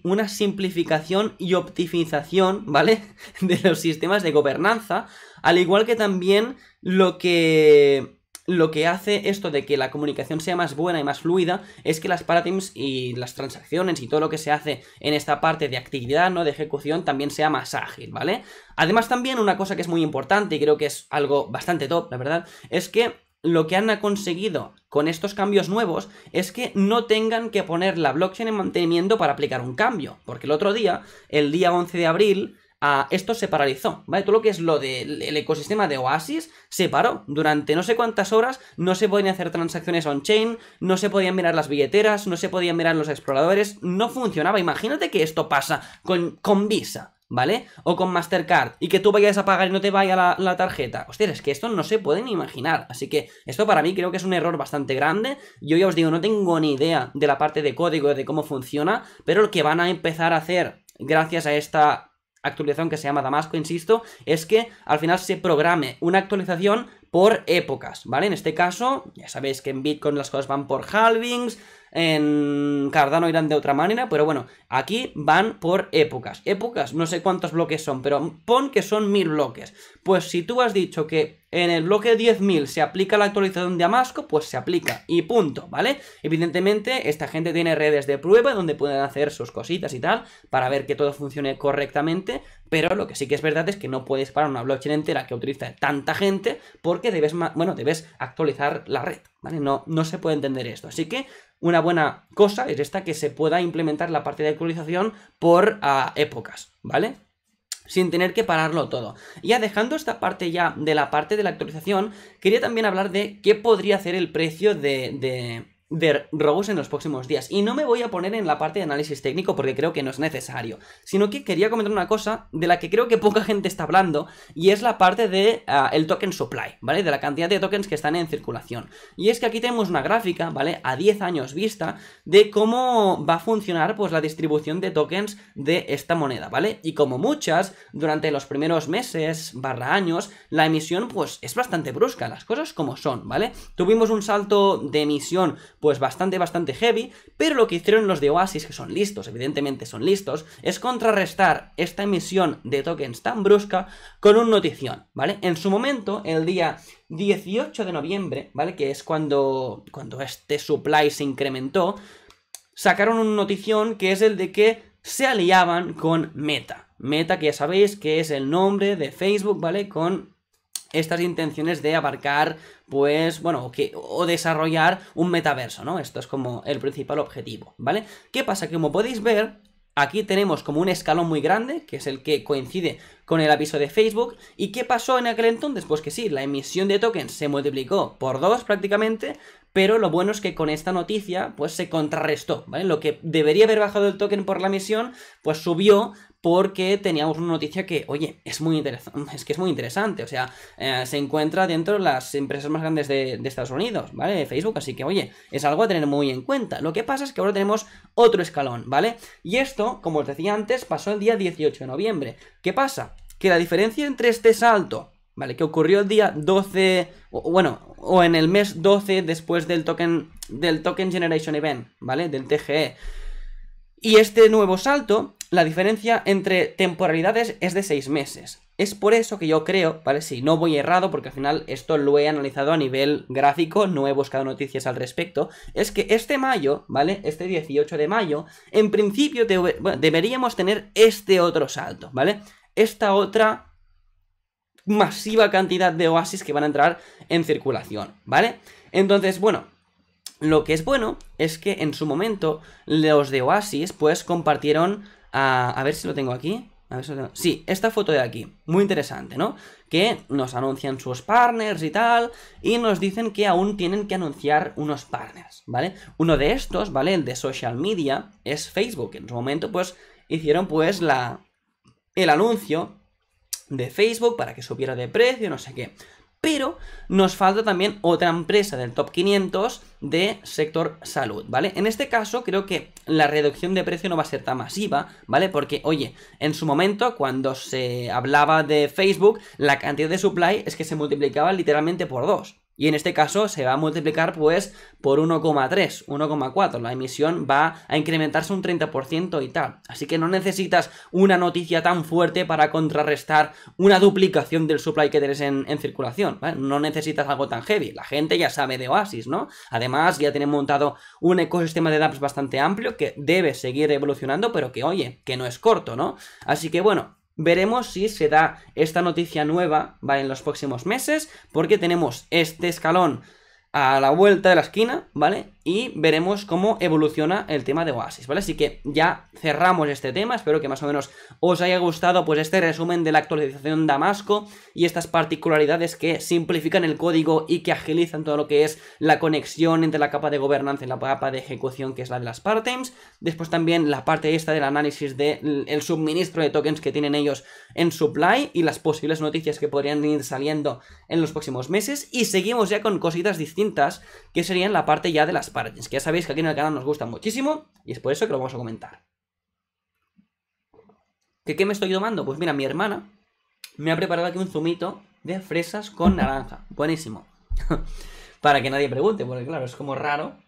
una simplificación y optimización, ¿vale? De los sistemas de gobernanza al igual que también lo que lo que hace esto de que la comunicación sea más buena y más fluida es que las paradigms y las transacciones y todo lo que se hace en esta parte de actividad, ¿no? De ejecución también sea más ágil, ¿vale? Además también una cosa que es muy importante y creo que es algo bastante top, la verdad, es que lo que han conseguido con estos cambios nuevos es que no tengan que poner la blockchain en mantenimiento para aplicar un cambio, porque el otro día, el día 11 de abril, esto se paralizó, ¿vale? Todo lo que es lo del ecosistema de Oasis se paró. Durante no sé cuántas horas no se podían hacer transacciones on-chain, no se podían mirar las billeteras, no se podían mirar los exploradores, no funcionaba. Imagínate que esto pasa con, con Visa, ¿vale? O con Mastercard, y que tú vayas a pagar y no te vaya la, la, tarjeta. Hostia, es que esto no se puede ni imaginar. Así que esto para mí creo que es un error bastante grande. Yo ya os digo, no tengo ni idea de la parte de código, de cómo funciona, pero lo que van a empezar a hacer gracias a esta actualización que se llama Damasco, insisto, es que al final se programe una actualización por épocas, ¿vale? En este caso, ya sabéis que en Bitcoin las cosas van por halvings, en Cardano irán de otra manera, pero bueno, aquí van por épocas. Épocas, no sé cuántos bloques son, pero pon que son mil bloques. Pues si tú has dicho que en el bloque 10.000 se aplica la actualización de Amasco, pues se aplica y punto, ¿vale? Evidentemente, esta gente tiene redes de prueba donde pueden hacer sus cositas y tal para ver que todo funcione correctamente, pero lo que sí que es verdad es que no puedes parar una blockchain entera que utiliza tanta gente porque debes, bueno, debes actualizar la red, ¿vale? No, no se puede entender esto. Así que una buena cosa es esta que se pueda implementar la parte de actualización por ah, épocas, ¿vale? sin tener que pararlo todo. Ya dejando esta parte ya de la parte de la actualización, quería también hablar de qué podría hacer el precio de, de robos en los próximos días. Y no me voy a poner en la parte de análisis técnico porque creo que no es necesario, sino que quería comentar una cosa de la que creo que poca gente está hablando y es la parte de ah, el token supply, ¿vale? De la cantidad de tokens que están en circulación. Y es que aquí tenemos una gráfica, ¿vale? A 10 años vista de cómo va a funcionar pues la distribución de tokens de esta moneda, ¿vale? Y como muchas, durante los primeros meses barra años, la emisión pues es bastante brusca, las cosas como son, ¿vale? Tuvimos un salto de emisión pues bastante, bastante heavy, pero lo que hicieron los de Oasis, que son listos, evidentemente son listos, es contrarrestar esta emisión de tokens tan brusca con un notición, ¿vale? En su momento, el día 18 de noviembre, ¿vale? Que es cuando, cuando este supply se incrementó, sacaron un notición que es el de que se aliaban con Meta. Meta, que ya sabéis que es el nombre de Facebook, ¿vale? Con estas intenciones de abarcar, pues, bueno, que, o desarrollar un metaverso, ¿no? Esto es como el principal objetivo, ¿vale? ¿Qué pasa? Que como podéis ver, aquí tenemos como un escalón muy grande, que es el que coincide con el aviso de Facebook. ¿Y qué pasó en aquel entonces? Pues que sí, la emisión de tokens se multiplicó por dos prácticamente, pero lo bueno es que con esta noticia, pues se contrarrestó, ¿vale? Lo que debería haber bajado el token por la emisión, pues subió porque teníamos una noticia que, oye, es muy interesante, es que es muy interesante, o sea, eh, se encuentra dentro de las empresas más grandes de, Estados Unidos, ¿vale? De Facebook, así que, oye, es algo a tener muy en cuenta. Lo que pasa es que ahora tenemos otro escalón, ¿vale? Y esto, como os decía antes, pasó el día 18 de noviembre. ¿Qué pasa? Que la diferencia entre este salto, ¿vale? Que ocurrió el día 12, o, bueno, o en el mes 12 después del token, del token Generation Event, ¿vale? Del TGE. Y este nuevo salto la diferencia entre temporalidades es de 6 meses. Es por eso que yo creo, ¿vale? Si no voy errado, porque al final esto lo he analizado a nivel gráfico, no he buscado noticias al respecto, es que este mayo, ¿vale? Este 18 de mayo, en principio deberíamos tener este otro salto, ¿vale? Esta otra masiva cantidad de oasis que van a entrar en circulación, ¿vale? Entonces, bueno, lo que es bueno es que en su momento los de oasis pues compartieron a, ver si lo tengo aquí. si Sí, esta foto de aquí. Muy interesante, ¿no? Que nos anuncian sus partners y tal. Y nos dicen que aún tienen que anunciar unos partners, ¿vale? Uno de estos, ¿vale? El de social media es Facebook. En su momento, pues, hicieron pues la... El anuncio de Facebook para que subiera de precio, no sé qué pero nos falta también otra empresa del top 500 de sector salud, ¿vale? En este caso creo que la reducción de precio no va a ser tan masiva, ¿vale? Porque, oye, en su momento cuando se hablaba de Facebook, la cantidad de supply es que se multiplicaba literalmente por dos. Y en este caso se va a multiplicar pues por 1,3, 1,4. La emisión va a incrementarse un 30% y tal. Así que no necesitas una noticia tan fuerte para contrarrestar una duplicación del supply que tienes en, circulación. No necesitas algo tan heavy. La gente ya sabe de Oasis, ¿no? Además ya tienen montado un ecosistema de dApps bastante amplio que debe seguir evolucionando, pero que oye, que no es corto, ¿no? Así que bueno, Veremos si se da esta noticia nueva, va En los próximos meses, porque tenemos este escalón a la vuelta de la esquina, ¿vale? Y veremos cómo evoluciona el tema de Oasis, ¿vale? Así que ya cerramos este tema, espero que más o menos os haya gustado pues este resumen de la actualización Damasco y estas particularidades que simplifican el código y que agilizan todo lo que es la conexión entre la capa de gobernanza y la capa de ejecución que es la de las part-times, después también la parte esta del análisis del suministro de tokens que tienen ellos en supply y las posibles noticias que podrían ir saliendo en los próximos meses y seguimos ya con cositas distintas que serían la parte ya de las partes, que ya sabéis que aquí en el canal nos gustan muchísimo y es por eso que lo vamos a comentar. ¿Qué, qué me estoy tomando? Pues mira, mi hermana me ha preparado aquí un zumito de fresas con naranja. Buenísimo. Para que nadie pregunte, porque claro, es como raro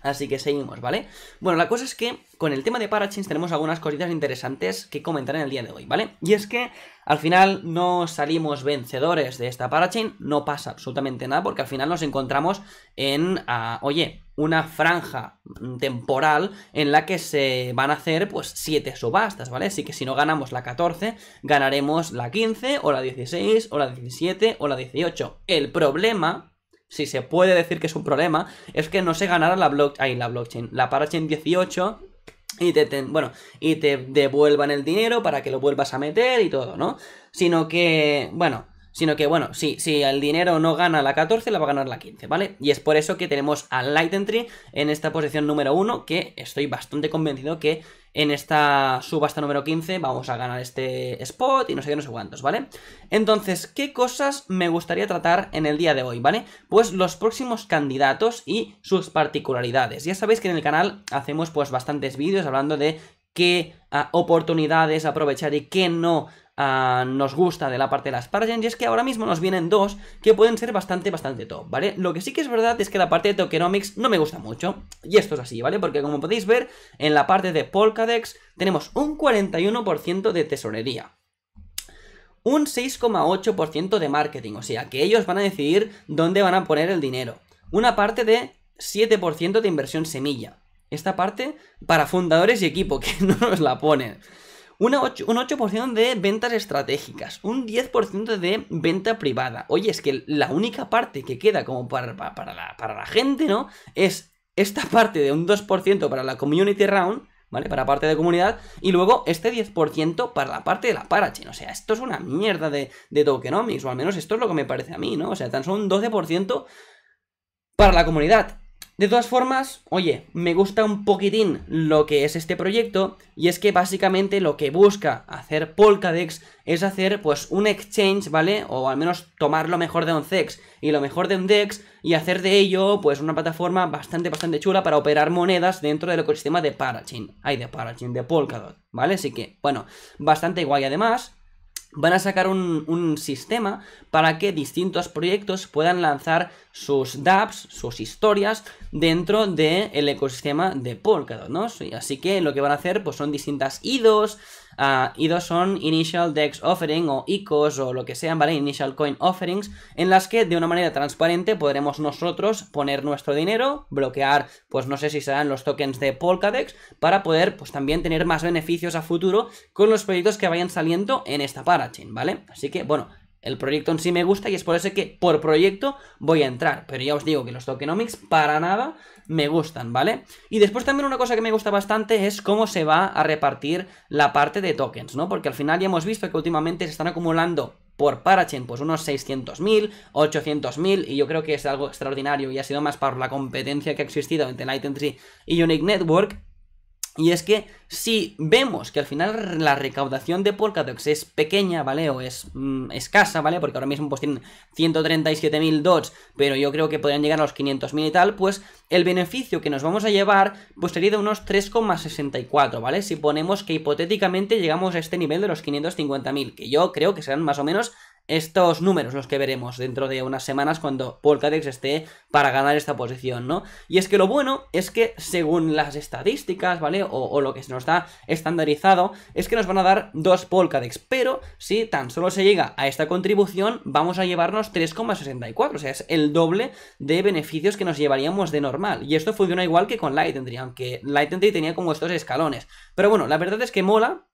Así que seguimos, ¿vale? Bueno, la cosa es que con el tema de parachains tenemos algunas cositas interesantes que comentar en el día de hoy, ¿vale? Y es que al final no salimos vencedores de esta parachain, no pasa absolutamente nada porque al final nos encontramos en, ah, oye, una franja temporal en la que se van a hacer pues 7 subastas, ¿vale? Así que si no ganamos la 14, ganaremos la 15 o la 16 o la 17 o la 18. El problema si se puede decir que es un problema, es que no se ganará la, la blockchain, la parachain 18 y te, bueno, y te devuelvan el dinero para que lo vuelvas a meter y todo, ¿no? Sino que, bueno, sino que, bueno, si, si el dinero no gana la 14, la va a ganar la 15, ¿vale? Y es por eso que tenemos a Light Entry en esta posición número 1, que estoy bastante convencido que en esta subasta número 15 vamos a ganar este spot y no sé qué, no sé cuántos, ¿vale? Entonces, ¿qué cosas me gustaría tratar en el día de hoy, ¿vale? Pues los próximos candidatos y sus particularidades. Ya sabéis que en el canal hacemos pues bastantes vídeos hablando de qué ah, oportunidades aprovechar y qué no Ah, nos gusta de la parte de las Paragens, y es que ahora mismo nos vienen dos que pueden ser bastante, bastante top, ¿vale? Lo que sí que es verdad es que la parte de Tokenomics no me gusta mucho, y esto es así, ¿vale? Porque como podéis ver, en la parte de Polkadex tenemos un 41% de tesorería, un 6,8% de marketing, o sea que ellos van a decidir dónde van a poner el dinero. Una parte de 7% de inversión semilla. Esta parte para fundadores y equipo, que no nos la ponen un 8% de ventas estratégicas, un 10% de venta privada. Oye, es que la única parte que queda como para, para, la, gente, ¿no? Es esta parte de un 2% para la community round. ¿vale? Para parte de comunidad. Y luego este 10% para la parte de la parachain. O sea, esto es una mierda de, de, tokenomics. O al menos esto es lo que me parece a mí, ¿no? O sea, tan solo un 12% para la comunidad. De todas formas, oye, me gusta un poquitín lo que es este proyecto y es que básicamente lo que busca hacer Polkadex es hacer pues un exchange, ¿vale? O al menos tomar lo mejor de un Zex y lo mejor de un Dex y hacer de ello pues una plataforma bastante bastante chula para operar monedas dentro del ecosistema de Parachain. Ay, de Parachain, de Polkadot, ¿vale? Así que, bueno, bastante guay además van a sacar un, sistema para que distintos proyectos puedan lanzar sus dApps, sus historias, dentro del el ecosistema de Polkadot, ¿no? Así que lo que van a hacer pues son distintas IDOs, Ah, y dos son Initial Dex Offering o ICOs o lo que sean, ¿vale? Initial Coin Offerings, en las que de una manera transparente podremos nosotros poner nuestro dinero, bloquear, pues no sé si serán los tokens de Polkadex, para poder pues también tener más beneficios a futuro con los proyectos que vayan saliendo en esta parachain, ¿vale? Así que, bueno, el proyecto en sí me gusta y es por eso que por proyecto voy a entrar. Pero ya os digo que los tokenomics para nada me gustan, ¿vale? Y después también una cosa que me gusta bastante es cómo se va a repartir la parte de tokens, ¿no? Porque al final ya hemos visto que últimamente se están acumulando por Parachain, pues unos 600.000, 800.000, y yo creo que es algo extraordinario y ha sido más por la competencia que ha existido entre Light Tree y Unique Network, y es que si vemos que al final la recaudación de Polkadot es pequeña, ¿vale? O es mm, escasa, ¿vale? Porque ahora mismo pues tienen 137.000 dots, pero yo creo que podrían llegar a los 500.000 y tal, pues el beneficio que nos vamos a llevar pues sería de unos 3,64, ¿vale? Si ponemos que hipotéticamente llegamos a este nivel de los 550.000, que yo creo que serán más o menos estos números los que veremos dentro de unas semanas cuando Polkadex esté para ganar esta posición, ¿no? Y es que lo bueno es que según las estadísticas, ¿vale? O, lo que se nos da estandarizado, es que nos van a dar dos Polkadex, pero si tan solo se llega a esta contribución, vamos a llevarnos 3,64, o sea, es el doble de beneficios que nos llevaríamos de normal. Y esto funciona igual que con Light Entry, aunque Light Entry tenía como estos escalones. Pero bueno, la verdad es que mola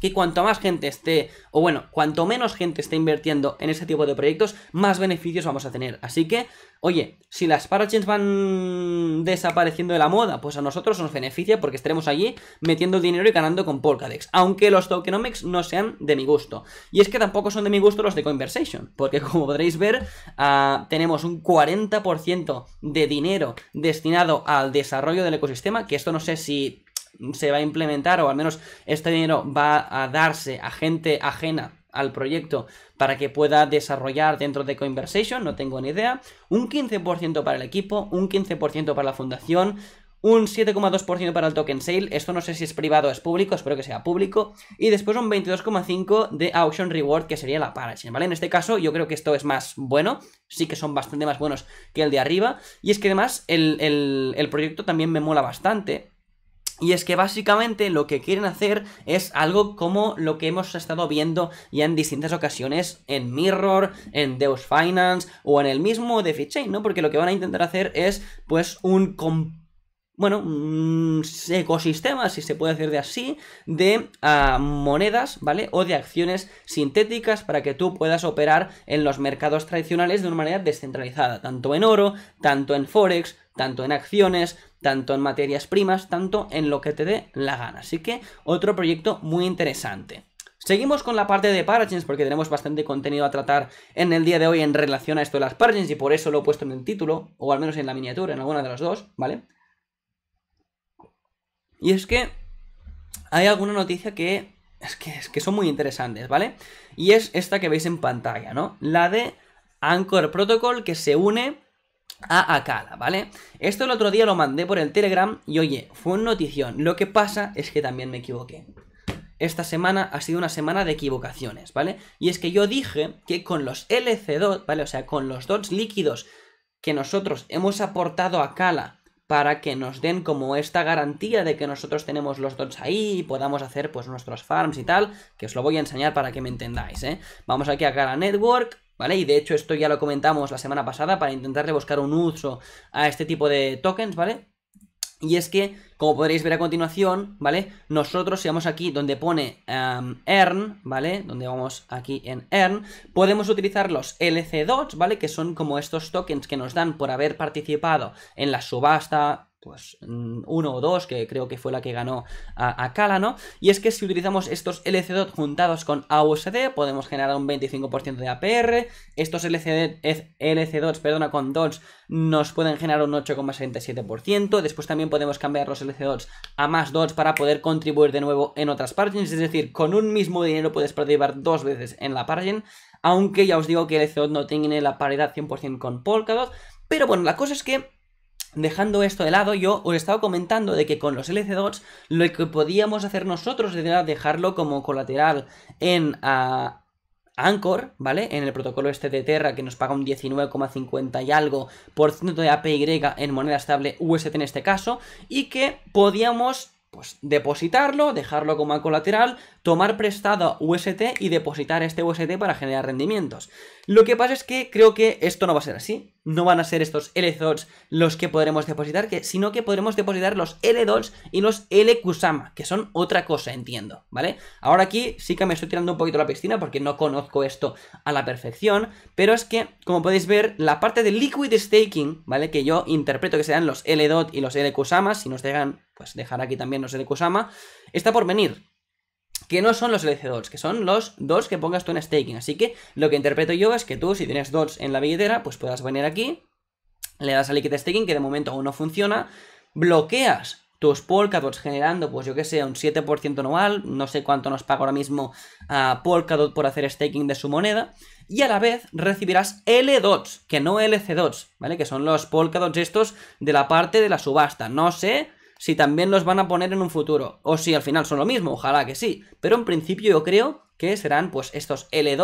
que cuanto más gente esté, o bueno, cuanto menos gente esté invirtiendo en ese tipo de proyectos, más beneficios vamos a tener. Así que, oye, si las parachains van desapareciendo de la moda, pues a nosotros nos beneficia porque estaremos allí metiendo dinero y ganando con Polkadex. Aunque los tokenomics no sean de mi gusto. Y es que tampoco son de mi gusto los de Conversation, porque como podréis ver, ah, tenemos un 40% de dinero destinado al desarrollo del ecosistema, que esto no sé si se va a implementar, o al menos este dinero va a darse a gente ajena al proyecto para que pueda desarrollar dentro de Coinversation, no tengo ni idea, un 15% para el equipo, un 15% para la fundación, un 7,2% para el token sale, esto no sé si es privado o es público, espero que sea público, y después un 22,5% de auction reward, que sería la parachain, ¿vale? En este caso yo creo que esto es más bueno, sí que son bastante más buenos que el de arriba, y es que además el, el, el proyecto también me mola bastante, y es que básicamente lo que quieren hacer es algo como lo que hemos estado viendo ya en distintas ocasiones en Mirror, en Deus Finance o en el mismo DeFi Chain, ¿no? Porque lo que van a intentar hacer es pues un bueno, un ecosistema, si se puede decir de así, de ah, monedas, ¿vale? O de acciones sintéticas para que tú puedas operar en los mercados tradicionales de una manera descentralizada, tanto en oro, tanto en forex, tanto en acciones, tanto en materias primas, tanto en lo que te dé la gana. Así que otro proyecto muy interesante. Seguimos con la parte de Paragens porque tenemos bastante contenido a tratar en el día de hoy en relación a esto de las Paragens y por eso lo he puesto en el título, o al menos en la miniatura, en alguna de las dos, ¿vale? Y es que hay alguna noticia que es que, es que son muy interesantes, ¿vale? Y es esta que veis en pantalla, ¿no? La de Anchor Protocol que se une a Akala, ¿vale? Esto el otro día lo mandé por el Telegram y oye, fue un notición. Lo que pasa es que también me equivoqué. Esta semana ha sido una semana de equivocaciones, ¿vale? Y es que yo dije que con los LC2, ¿vale? O sea, con los DOTs líquidos que nosotros hemos aportado a cala para que nos den como esta garantía de que nosotros tenemos los dots ahí y podamos hacer pues nuestros farms y tal, que os lo voy a enseñar para que me entendáis, ¿eh? Vamos aquí a Kala Network, ¿vale? Y de hecho esto ya lo comentamos la semana pasada para intentarle buscar un uso a este tipo de tokens, ¿vale? Y es que, como podréis ver a continuación, ¿vale? Nosotros, si vamos aquí donde pone em, Earn, ¿vale? Donde vamos aquí en Earn, podemos utilizar los lc ¿vale? Que son como estos tokens que nos dan por haber participado en la subasta pues, mm, uno o dos, que creo que fue la que ganó a, Kala, ¿no? Y es que si utilizamos estos LCD juntados con AUSD, podemos generar un 25% de APR, estos LCD, lc perdona, con DOTS nos pueden generar un 8,67%, después también podemos cambiar los lc a más DOTS para poder contribuir de nuevo en otras páginas. es decir, con un mismo dinero puedes participar dos veces en la página, aunque ya os digo que el no tiene la paridad 100% con Polkadot, pero bueno, la cosa es que Dejando esto de lado, yo os estaba comentando de que con los LC2 lo que podíamos hacer nosotros era dejarlo como colateral en Anchor, ¿vale? En el protocolo este de Terra que nos paga un 19,50 y algo por ciento de APY en moneda estable UST en este caso, y que podíamos pues depositarlo, dejarlo como colateral, tomar prestado UST y depositar este UST para generar rendimientos. Lo que pasa es que creo que esto no va a ser así. No van a ser estos l los que podremos depositar, que, sino que podremos depositar los l y los l que son otra cosa, entiendo, ¿vale? Ahora aquí sí que me estoy tirando un poquito la piscina porque no conozco esto a la perfección, pero es que, como podéis ver, la parte de Liquid Staking, ¿vale? Que yo interpreto que serán los L-Dot y los L-Kusama, si nos dejan, pues dejar aquí también los l está por venir que no son los LC dots, que son los dots que pongas tú en staking. Así que lo que interpreto yo es que tú, si tienes dots en la billetera, pues puedas venir aquí, le das a Liquid Staking, que de momento aún no funciona, bloqueas tus Polkadot generando, pues yo que sé, un 7% anual, no sé cuánto nos paga ahora mismo a ah, Polkadot por hacer staking de su moneda, y a la vez recibirás l LDOTs, que no LCDOTs, ¿vale? Que son los Polkadots estos de la parte de la subasta. No sé si también los van a poner en un futuro, o si al final son lo mismo, ojalá que sí, pero en principio yo creo que serán pues estos l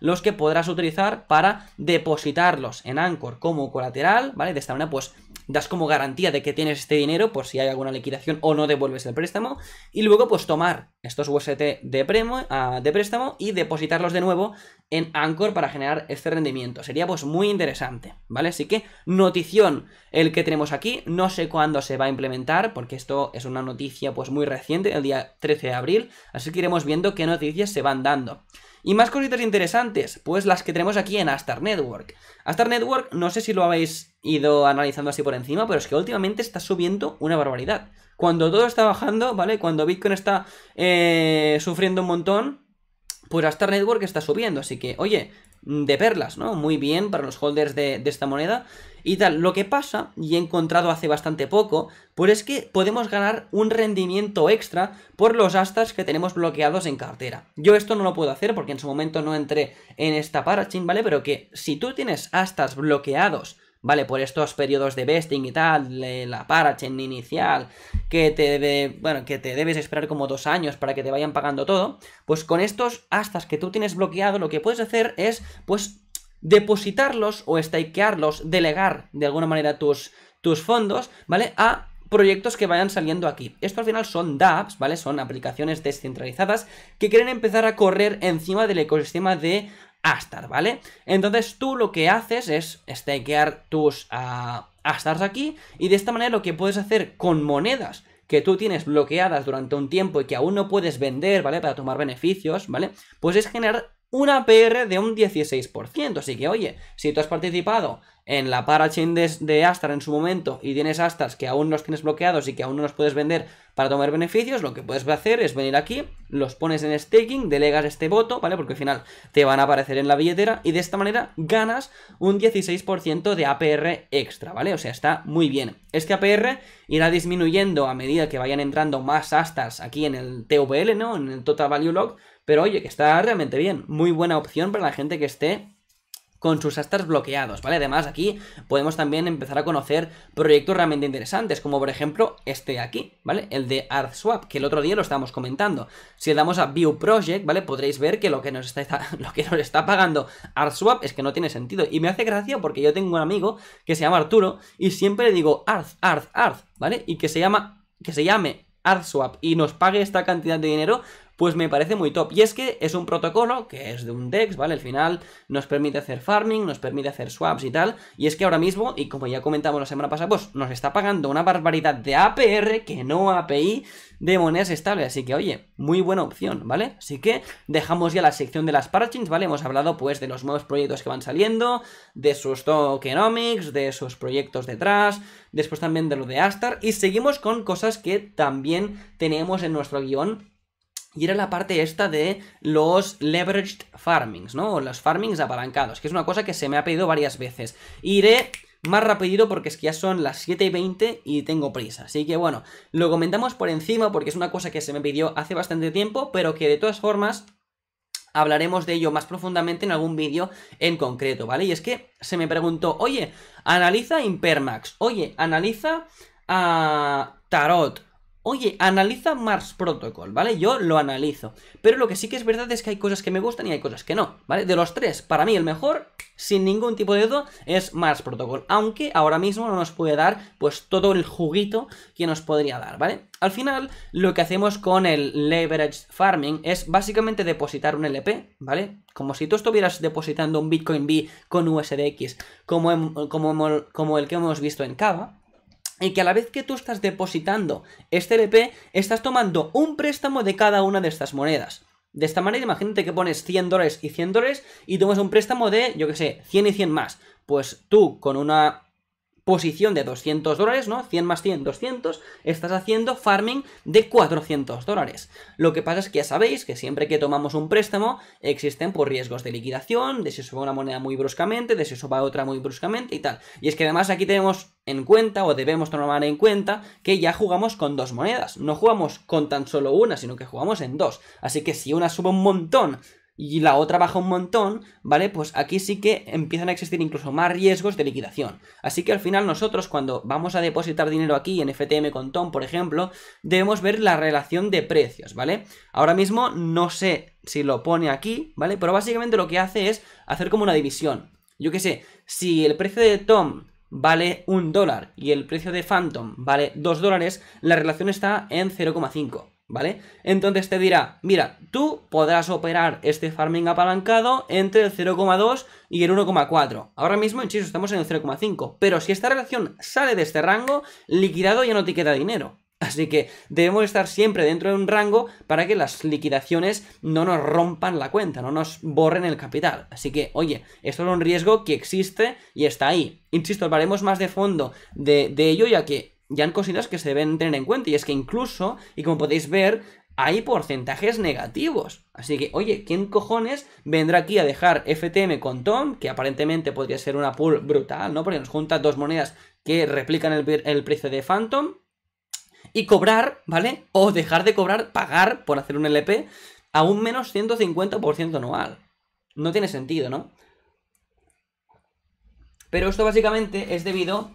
los que podrás utilizar para depositarlos en Anchor como colateral, ¿vale? De esta manera pues das como garantía de que tienes este dinero por si hay alguna liquidación o no devuelves el préstamo. Y luego pues tomar estos UST de, ah, de préstamo y depositarlos de nuevo en Anchor para generar este rendimiento. Sería pues muy interesante, ¿vale? Así que notición el que tenemos aquí. No sé cuándo se va a implementar porque esto es una noticia pues muy reciente, el día 13 de abril. Así que iremos viendo qué noticias se van dando. Y más cositas interesantes, pues las que tenemos aquí en Astar Network. Astar Network, no sé si lo habéis ido analizando así por encima, pero es que últimamente está subiendo una barbaridad. Cuando todo está bajando, ¿vale? Cuando Bitcoin está eh, sufriendo un montón, pues Astar Network está subiendo. Así que, oye, de perlas, ¿no? Muy bien para los holders de, de, esta moneda y tal. Lo que pasa, y he encontrado hace bastante poco, pues es que podemos ganar un rendimiento extra por los astas que tenemos bloqueados en cartera. Yo esto no lo puedo hacer porque en su momento no entré en esta parachain, ¿vale? Pero que si tú tienes astas bloqueados ¿vale? Por estos periodos de vesting y tal, la parachain inicial, que te, bueno, que te debes esperar como dos años para que te vayan pagando todo, pues con estos astas que tú tienes bloqueado, lo que puedes hacer es, pues, depositarlos o stakearlos, delegar de alguna manera tus, tus fondos, ¿vale? A proyectos que vayan saliendo aquí. Esto al final son dApps, ¿vale? Son aplicaciones descentralizadas que quieren empezar a correr encima del ecosistema de Astar, ¿vale? Entonces tú lo que haces es stakear tus ah, Astars aquí y de esta manera lo que puedes hacer con monedas que tú tienes bloqueadas durante un tiempo y que aún no puedes vender, ¿vale? Para tomar beneficios, ¿vale? Pues es generar una APR de un 16%. Así que, oye, si tú has participado en la parachain de, de Astar en su momento y tienes Astars que aún los tienes bloqueados y que aún no los puedes vender para tomar beneficios, lo que puedes hacer es venir aquí, los pones en staking, delegas este voto, ¿vale? Porque al final te van a aparecer en la billetera y de esta manera ganas un 16% de APR extra, ¿vale? O sea, está muy bien. Este APR irá disminuyendo a medida que vayan entrando más Astars aquí en el TVL, ¿no? En el Total Value lock pero oye, que está realmente bien. Muy buena opción para la gente que esté con sus asters bloqueados, ¿vale? Además, aquí podemos también empezar a conocer proyectos realmente interesantes, como por ejemplo este de aquí, ¿vale? El de ArtSwap, que el otro día lo estábamos comentando. Si le damos a View Project, ¿vale? Podréis ver que lo que nos está, lo que está pagando ArtSwap es que no tiene sentido. Y me hace gracia porque yo tengo un amigo que se llama Arturo y siempre le digo Art, Art, Art, ¿vale? Y que se llama, que se llame ArtSwap y nos pague esta cantidad de dinero, pues me parece muy top. Y es que es un protocolo que es de un DEX, ¿vale? Al final nos permite hacer farming, nos permite hacer swaps y tal. Y es que ahora mismo, y como ya comentamos la semana pasada, pues nos está pagando una barbaridad de APR que no API de monedas estables. Así que, oye, muy buena opción, ¿vale? Así que dejamos ya la sección de las parachains, ¿vale? Hemos hablado pues de los nuevos proyectos que van saliendo, de sus tokenomics, de sus proyectos detrás, después también de lo de Astar. Y seguimos con cosas que también tenemos en nuestro guión y era la parte esta de los leveraged farmings, ¿no? O los farmings apalancados, que es una cosa que se me ha pedido varias veces. Iré más rápido porque es que ya son las 7 y 20 y tengo prisa. Así que bueno, lo comentamos por encima porque es una cosa que se me pidió hace bastante tiempo, pero que de todas formas hablaremos de ello más profundamente en algún vídeo en concreto, ¿vale? Y es que se me preguntó, oye, analiza Impermax, oye, analiza a Tarot, Oye, analiza Mars Protocol, ¿vale? Yo lo analizo. Pero lo que sí que es verdad es que hay cosas que me gustan y hay cosas que no, ¿vale? De los tres, para mí el mejor, sin ningún tipo de duda, es Mars Protocol. Aunque ahora mismo no nos puede dar, pues, todo el juguito que nos podría dar, ¿vale? Al final, lo que hacemos con el Leverage Farming es básicamente depositar un LP, ¿vale? Como si tú estuvieras depositando un Bitcoin B con USDX, como, como, como el que hemos visto en Cava, y que a la vez que tú estás depositando este LP, estás tomando un préstamo de cada una de estas monedas. De esta manera, imagínate que pones 100 dólares y 100 dólares y tomas un préstamo de, yo que sé, 100 y 100 más. Pues tú, con una posición de 200 dólares, ¿no? 100 más 100, 200, estás haciendo farming de 400 dólares. Lo que pasa es que ya sabéis que siempre que tomamos un préstamo existen por pues, riesgos de liquidación, de si sube una moneda muy bruscamente, de si suba otra muy bruscamente y tal. Y es que además aquí tenemos en cuenta o debemos tomar en cuenta que ya jugamos con dos monedas, no jugamos con tan solo una, sino que jugamos en dos. Así que si una sube un montón y la otra baja un montón, ¿vale? Pues aquí sí que empiezan a existir incluso más riesgos de liquidación. Así que al final nosotros cuando vamos a depositar dinero aquí en FTM con TOM, por ejemplo, debemos ver la relación de precios, ¿vale? Ahora mismo no sé si lo pone aquí, ¿vale? Pero básicamente lo que hace es hacer como una división. Yo qué sé, si el precio de TOM vale un dólar y el precio de Phantom vale 2 dólares, la relación está en 0,5. ¿vale? Entonces te dirá, mira, tú podrás operar este farming apalancado entre el 0,2 y el 1,4. Ahora mismo, insisto, estamos en el 0,5, pero si esta relación sale de este rango, liquidado ya no te queda dinero. Así que debemos estar siempre dentro de un rango para que las liquidaciones no nos rompan la cuenta, no nos borren el capital. Así que, oye, esto es un riesgo que existe y está ahí. Insisto, hablaremos más de fondo de, de ello, ya que ya han cositas que se deben tener en cuenta. Y es que incluso, y como podéis ver, hay porcentajes negativos. Así que, oye, ¿quién cojones vendrá aquí a dejar FTM con Tom? Que aparentemente podría ser una pool brutal, ¿no? Porque nos junta dos monedas que replican el, el precio de Phantom. Y cobrar, ¿vale? O dejar de cobrar, pagar por hacer un LP a un menos 150% anual. No tiene sentido, ¿no? Pero esto básicamente es debido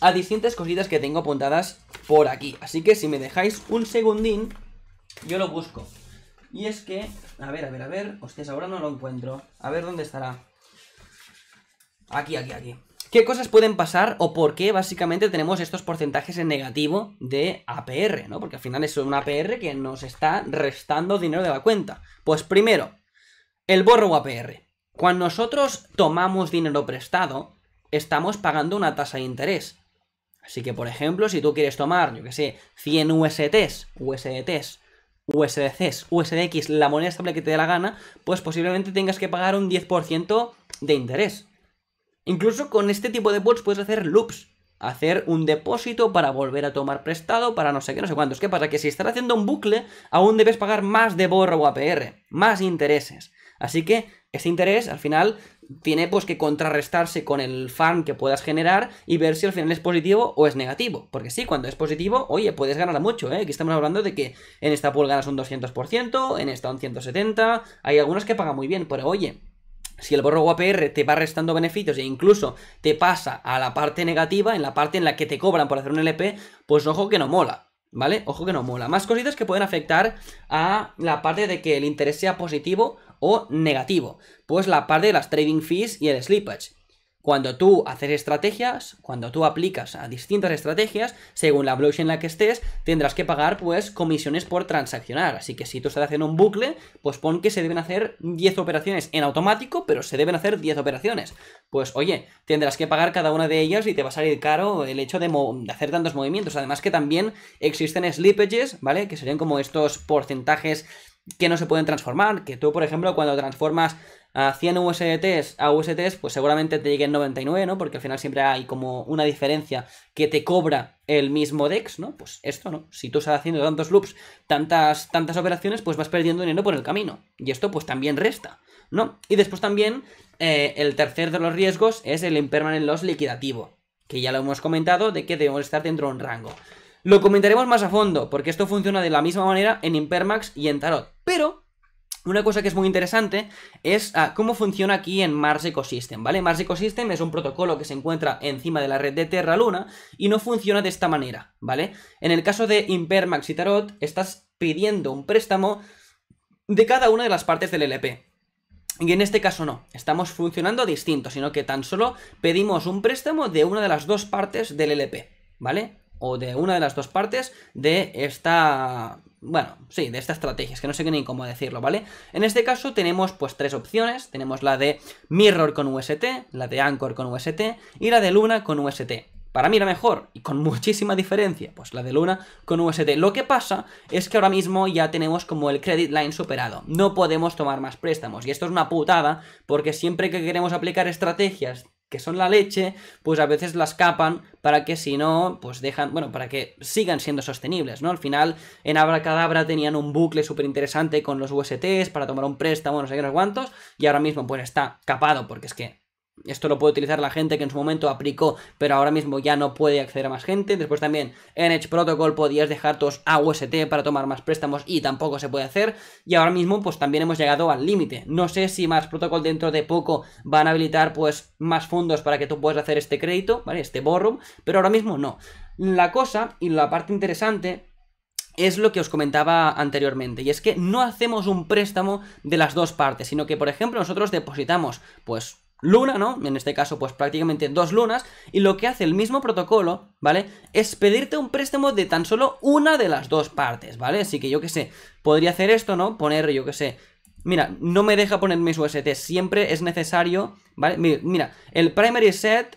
a distintas cositas que tengo apuntadas por aquí. Así que si me dejáis un segundín, yo lo busco. Y es que, a ver, a ver, a ver, hostias, ahora no lo encuentro. A ver dónde estará. Aquí, aquí, aquí. ¿Qué cosas pueden pasar o por qué básicamente tenemos estos porcentajes en negativo de APR, ¿no? Porque al final es un APR que nos está restando dinero de la cuenta. Pues primero, el borro APR. Cuando nosotros tomamos dinero prestado, estamos pagando una tasa de interés. Así que, por ejemplo, si tú quieres tomar, yo que sé, 100 USTs, USDTs, e USDCs, USDX, la moneda estable que te dé la gana, pues posiblemente tengas que pagar un 10% de interés. Incluso con este tipo de bots puedes hacer loops, hacer un depósito para volver a tomar prestado para no sé qué, no sé cuántos. ¿Qué pasa? Que si estás haciendo un bucle, aún debes pagar más de borro o APR, más intereses. Así que ese interés al final tiene pues que contrarrestarse con el farm que puedas generar y ver si al final es positivo o es negativo. Porque sí, cuando es positivo, oye, puedes ganar mucho, ¿eh? Aquí estamos hablando de que en esta pool ganas un 200%, en esta un 170%, hay algunos que pagan muy bien, pero oye, si el borro APR te va restando beneficios e incluso te pasa a la parte negativa, en la parte en la que te cobran por hacer un LP, pues ojo que no mola. ¿Vale? Ojo que no mola. Más cositas que pueden afectar a la parte de que el interés sea positivo o negativo, pues la parte de las trading fees y el slippage. Cuando tú haces estrategias, cuando tú aplicas a distintas estrategias, según la blockchain en la que estés, tendrás que pagar pues comisiones por transaccionar. Así que si tú estás haciendo un bucle, pues pon que se deben hacer 10 operaciones en automático, pero se deben hacer 10 operaciones. Pues oye, tendrás que pagar cada una de ellas y te va a salir caro el hecho de, hacer tantos movimientos. Además que también existen slippages, ¿vale? Que serían como estos porcentajes que no se pueden transformar, que tú, por ejemplo, cuando transformas ah, a 100 USDTs a USTs, pues seguramente te lleguen 99, ¿no? Porque al final siempre hay como una diferencia que te cobra el mismo DEX, ¿no? Pues esto, ¿no? Si tú estás haciendo tantos loops, tantas, tantas operaciones, pues vas perdiendo dinero por el camino. Y esto, pues también resta, ¿no? Y después también, eh, el tercer de los riesgos es el impermanent loss liquidativo, que ya lo hemos comentado, de que debemos estar dentro de un rango. Lo comentaremos más a fondo, porque esto funciona de la misma manera en Impermax y en Tarot. Pero una cosa que es muy interesante es ah, cómo funciona aquí en Mars Ecosystem, ¿vale? Mars Ecosystem es un protocolo que se encuentra encima de la red de Terra Luna y no funciona de esta manera, ¿vale? En el caso de Impermax y Tarot, estás pidiendo un préstamo de cada una de las partes del LP. Y en este caso no, estamos funcionando distinto, sino que tan solo pedimos un préstamo de una de las dos partes del LP, ¿vale? o de una de las dos partes de esta... Bueno, sí, de esta estrategia, es que no sé ni cómo decirlo, ¿vale? En este caso tenemos pues tres opciones, tenemos la de Mirror con UST, la de Anchor con UST y la de Luna con UST. Para mí la mejor, y con muchísima diferencia, pues la de Luna con UST. Lo que pasa es que ahora mismo ya tenemos como el credit line superado. No podemos tomar más préstamos. Y esto es una putada, porque siempre que queremos aplicar estrategias que son la leche, pues a veces las capan para que si no, pues dejan, bueno, para que sigan siendo sostenibles, ¿no? Al final, en Abracadabra tenían un bucle súper interesante con los USTs para tomar un préstamo, no sé qué, no cuántos, y ahora mismo pues está capado porque es que esto lo puede utilizar la gente que en su momento aplicó, pero ahora mismo ya no puede acceder a más gente. Después también en Edge Protocol podías dejar tus AUST para tomar más préstamos y tampoco se puede hacer. Y ahora mismo pues también hemos llegado al límite. No sé si más Protocol dentro de poco van a habilitar pues más fondos para que tú puedas hacer este crédito, ¿vale? Este borrow, pero ahora mismo no. La cosa y la parte interesante es lo que os comentaba anteriormente, y es que no hacemos un préstamo de las dos partes, sino que, por ejemplo, nosotros depositamos, pues, luna, ¿no? En este caso, pues prácticamente dos lunas, y lo que hace el mismo protocolo, ¿vale? Es pedirte un préstamo de tan solo una de las dos partes, ¿vale? Así que yo que sé, podría hacer esto, ¿no? Poner, yo que sé, Mira, no me deja poner mis UST, siempre es necesario, ¿vale? Mira, el primary set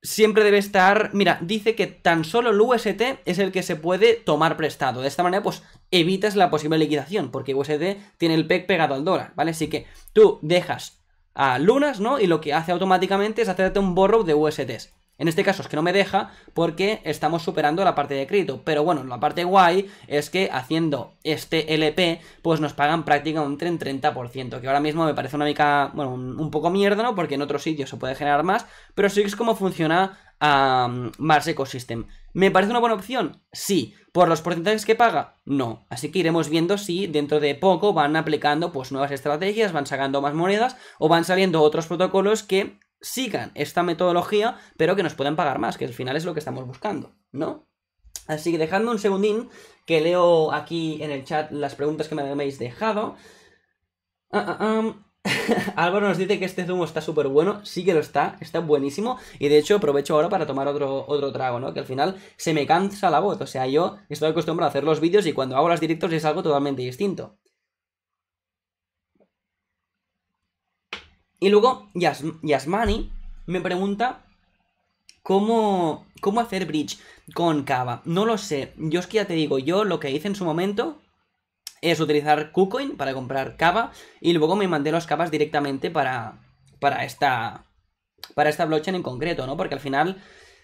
siempre debe estar, mira, dice que tan solo el UST es el que se puede tomar prestado. De esta manera, pues, evitas la posible liquidación, porque UST tiene el PEC pegado al dólar, ¿vale? Así que tú dejas a lunas, ¿no? Y lo que hace automáticamente es hacerte un borrow de USDs. En este caso es que no me deja porque estamos superando la parte de crédito. Pero bueno, la parte guay es que haciendo este LP, pues nos pagan prácticamente un 30%. Que ahora mismo me parece una mica, bueno, un, poco mierda, ¿no? Porque en otros sitios se puede generar más. Pero si es como funciona a Mars Ecosystem. ¿Me parece una buena opción? Sí. ¿Por los porcentajes que paga? No. Así que iremos viendo si dentro de poco van aplicando pues nuevas estrategias, van sacando más monedas o van saliendo otros protocolos que sigan esta metodología, pero que nos puedan pagar más, que al final es lo que estamos buscando, ¿no? Así que dejando un segundín que leo aquí en el chat las preguntas que me habéis dejado. Ah, ah, Álvaro nos dice que este zumo está súper bueno, sí que lo está, está buenísimo y de hecho aprovecho ahora para tomar otro, otro trago, ¿no? Que al final se me cansa la voz, o sea, yo estoy acostumbrado a hacer los vídeos y cuando hago las directos es algo totalmente distinto. Y luego Yas Yasmani me pregunta cómo, cómo hacer bridge con Cava. No lo sé, yo es que ya te digo, yo lo que hice en su momento es utilizar KuCoin para comprar Kava. y luego me mandé los Kavas directamente para, para, esta, para esta blockchain en concreto, ¿no? Porque al final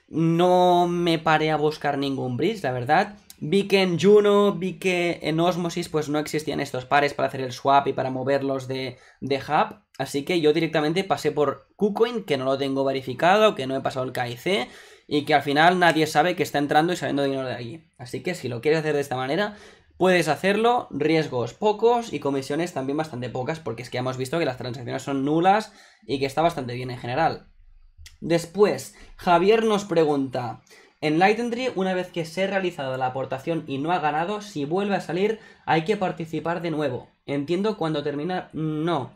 no me paré a buscar ningún bridge, la verdad. Vi que en Juno, vi que en Osmosis pues no existían estos pares para hacer el swap y para moverlos de, de hub. Así que yo directamente pasé por KuCoin, que no lo tengo verificado, que no he pasado el KIC y que al final nadie sabe que está entrando y saliendo dinero de allí. Así que si lo quieres hacer de esta manera, Puedes hacerlo, riesgos pocos y comisiones también bastante pocas, porque es que hemos visto que las transacciones son nulas y que está bastante bien en general. Después, Javier nos pregunta, en Lightentry, una vez que se ha realizado la aportación y no ha ganado, si vuelve a salir, hay que participar de nuevo. Entiendo cuando termina... No,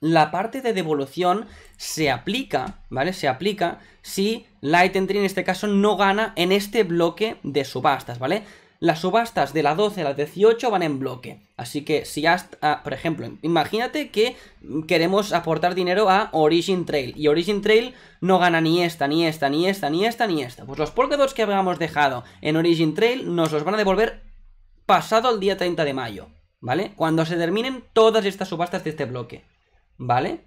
la parte de devolución se aplica, ¿vale? Se aplica si Light en este caso no gana en este bloque de subastas, ¿vale? las subastas de la 12 a la 18 van en bloque. Así que si hasta, ah, por ejemplo, imagínate que queremos aportar dinero a Origin Trail. Y Origin Trail no gana ni esta, ni esta, ni esta, ni esta, ni esta. Pues los Polkadots que habíamos dejado en Origin Trail nos los van a devolver pasado el día 30 de mayo. ¿Vale? Cuando se terminen todas estas subastas de este bloque. ¿Vale?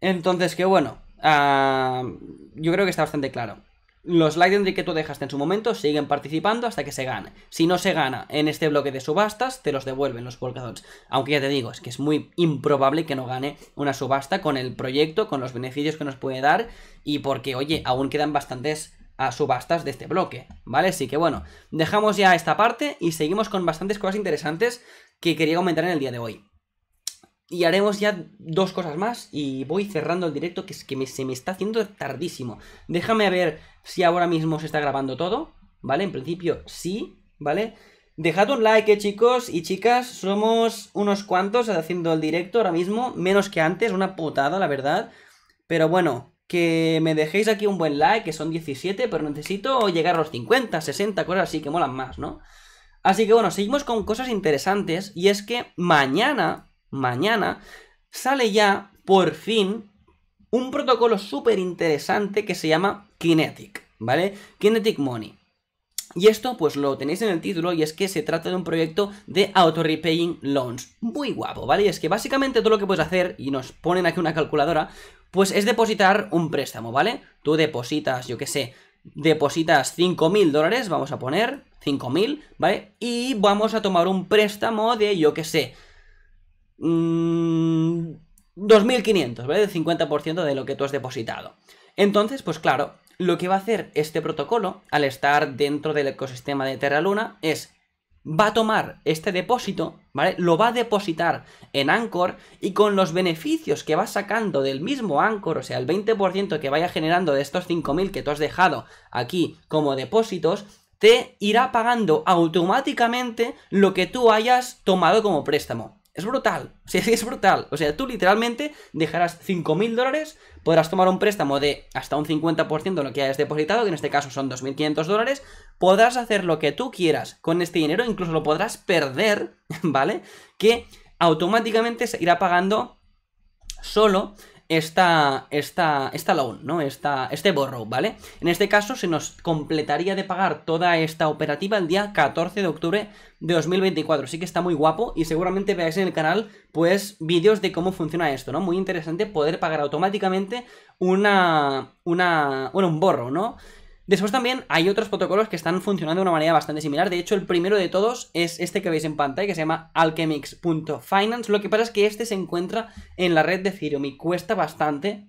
Entonces que bueno. Ah, yo creo que está bastante claro. Los Lightning que tú dejaste en su momento siguen participando hasta que se gane. Si no se gana en este bloque de subastas, te los devuelven los Polkadot. Aunque ya te digo, es que es muy improbable que no gane una subasta con el proyecto, con los beneficios que nos puede dar y porque, oye, aún quedan bastantes ah, subastas de este bloque, ¿vale? Así que bueno, dejamos ya esta parte y seguimos con bastantes cosas interesantes que quería comentar en el día de hoy. Y haremos ya dos cosas más y voy cerrando el directo que es que se me está haciendo tardísimo. Déjame ver si ahora mismo se está grabando todo, ¿vale? En principio sí, ¿vale? Dejad un like, eh, chicos y chicas, somos unos cuantos haciendo el directo ahora mismo, menos que antes, una putada, la verdad. Pero bueno, que me dejéis aquí un buen like, que son 17, pero necesito llegar a los 50, 60, cosas así que molan más, ¿no? Así que bueno, seguimos con cosas interesantes, y es que mañana, mañana, sale ya, por fin, un protocolo súper interesante que se llama Kinetic, ¿vale? Kinetic Money. Y esto pues lo tenéis en el título y es que se trata de un proyecto de auto-repaying loans. Muy guapo, ¿vale? es que básicamente todo lo que puedes hacer, y nos ponen aquí una calculadora, pues es depositar un préstamo, ¿vale? Tú depositas, yo qué sé, depositas 5.000 dólares, vamos a poner 5.000, ¿vale? Y vamos a tomar un préstamo de, yo qué sé, mmm, 2.500, ¿vale? El 50% de lo que tú has depositado. Entonces, pues claro, lo que va a hacer este protocolo, al estar dentro del ecosistema de Terra Luna, es va a tomar este depósito, ¿vale? Lo va a depositar en Anchor y con los beneficios que va sacando del mismo Anchor, o sea, el 20% que vaya generando de estos 5.000 que tú has dejado aquí como depósitos, te irá pagando automáticamente lo que tú hayas tomado como préstamo. Es brutal. sí es brutal. O sea, tú literalmente dejarás 5.000 dólares, podrás tomar un préstamo de hasta un 50% de lo que hayas depositado, que en este caso son 2.500 dólares, podrás hacer lo que tú quieras con este dinero, incluso lo podrás perder, ¿vale? Que automáticamente se irá pagando solo esta, esta, esta loan, ¿no? Esta, este borro ¿vale? En este caso se nos completaría de pagar toda esta operativa el día 14 de octubre de 2024, así que está muy guapo y seguramente veáis en el canal, pues, vídeos de cómo funciona esto, ¿no? Muy interesante poder pagar automáticamente una, una, bueno, un borro ¿no? Después también hay otros protocolos que están funcionando de una manera bastante similar. De hecho, el primero de todos es este que veis en pantalla, que se llama alchemix.finance. Lo que pasa es que este se encuentra en la red de Ethereum y cuesta bastante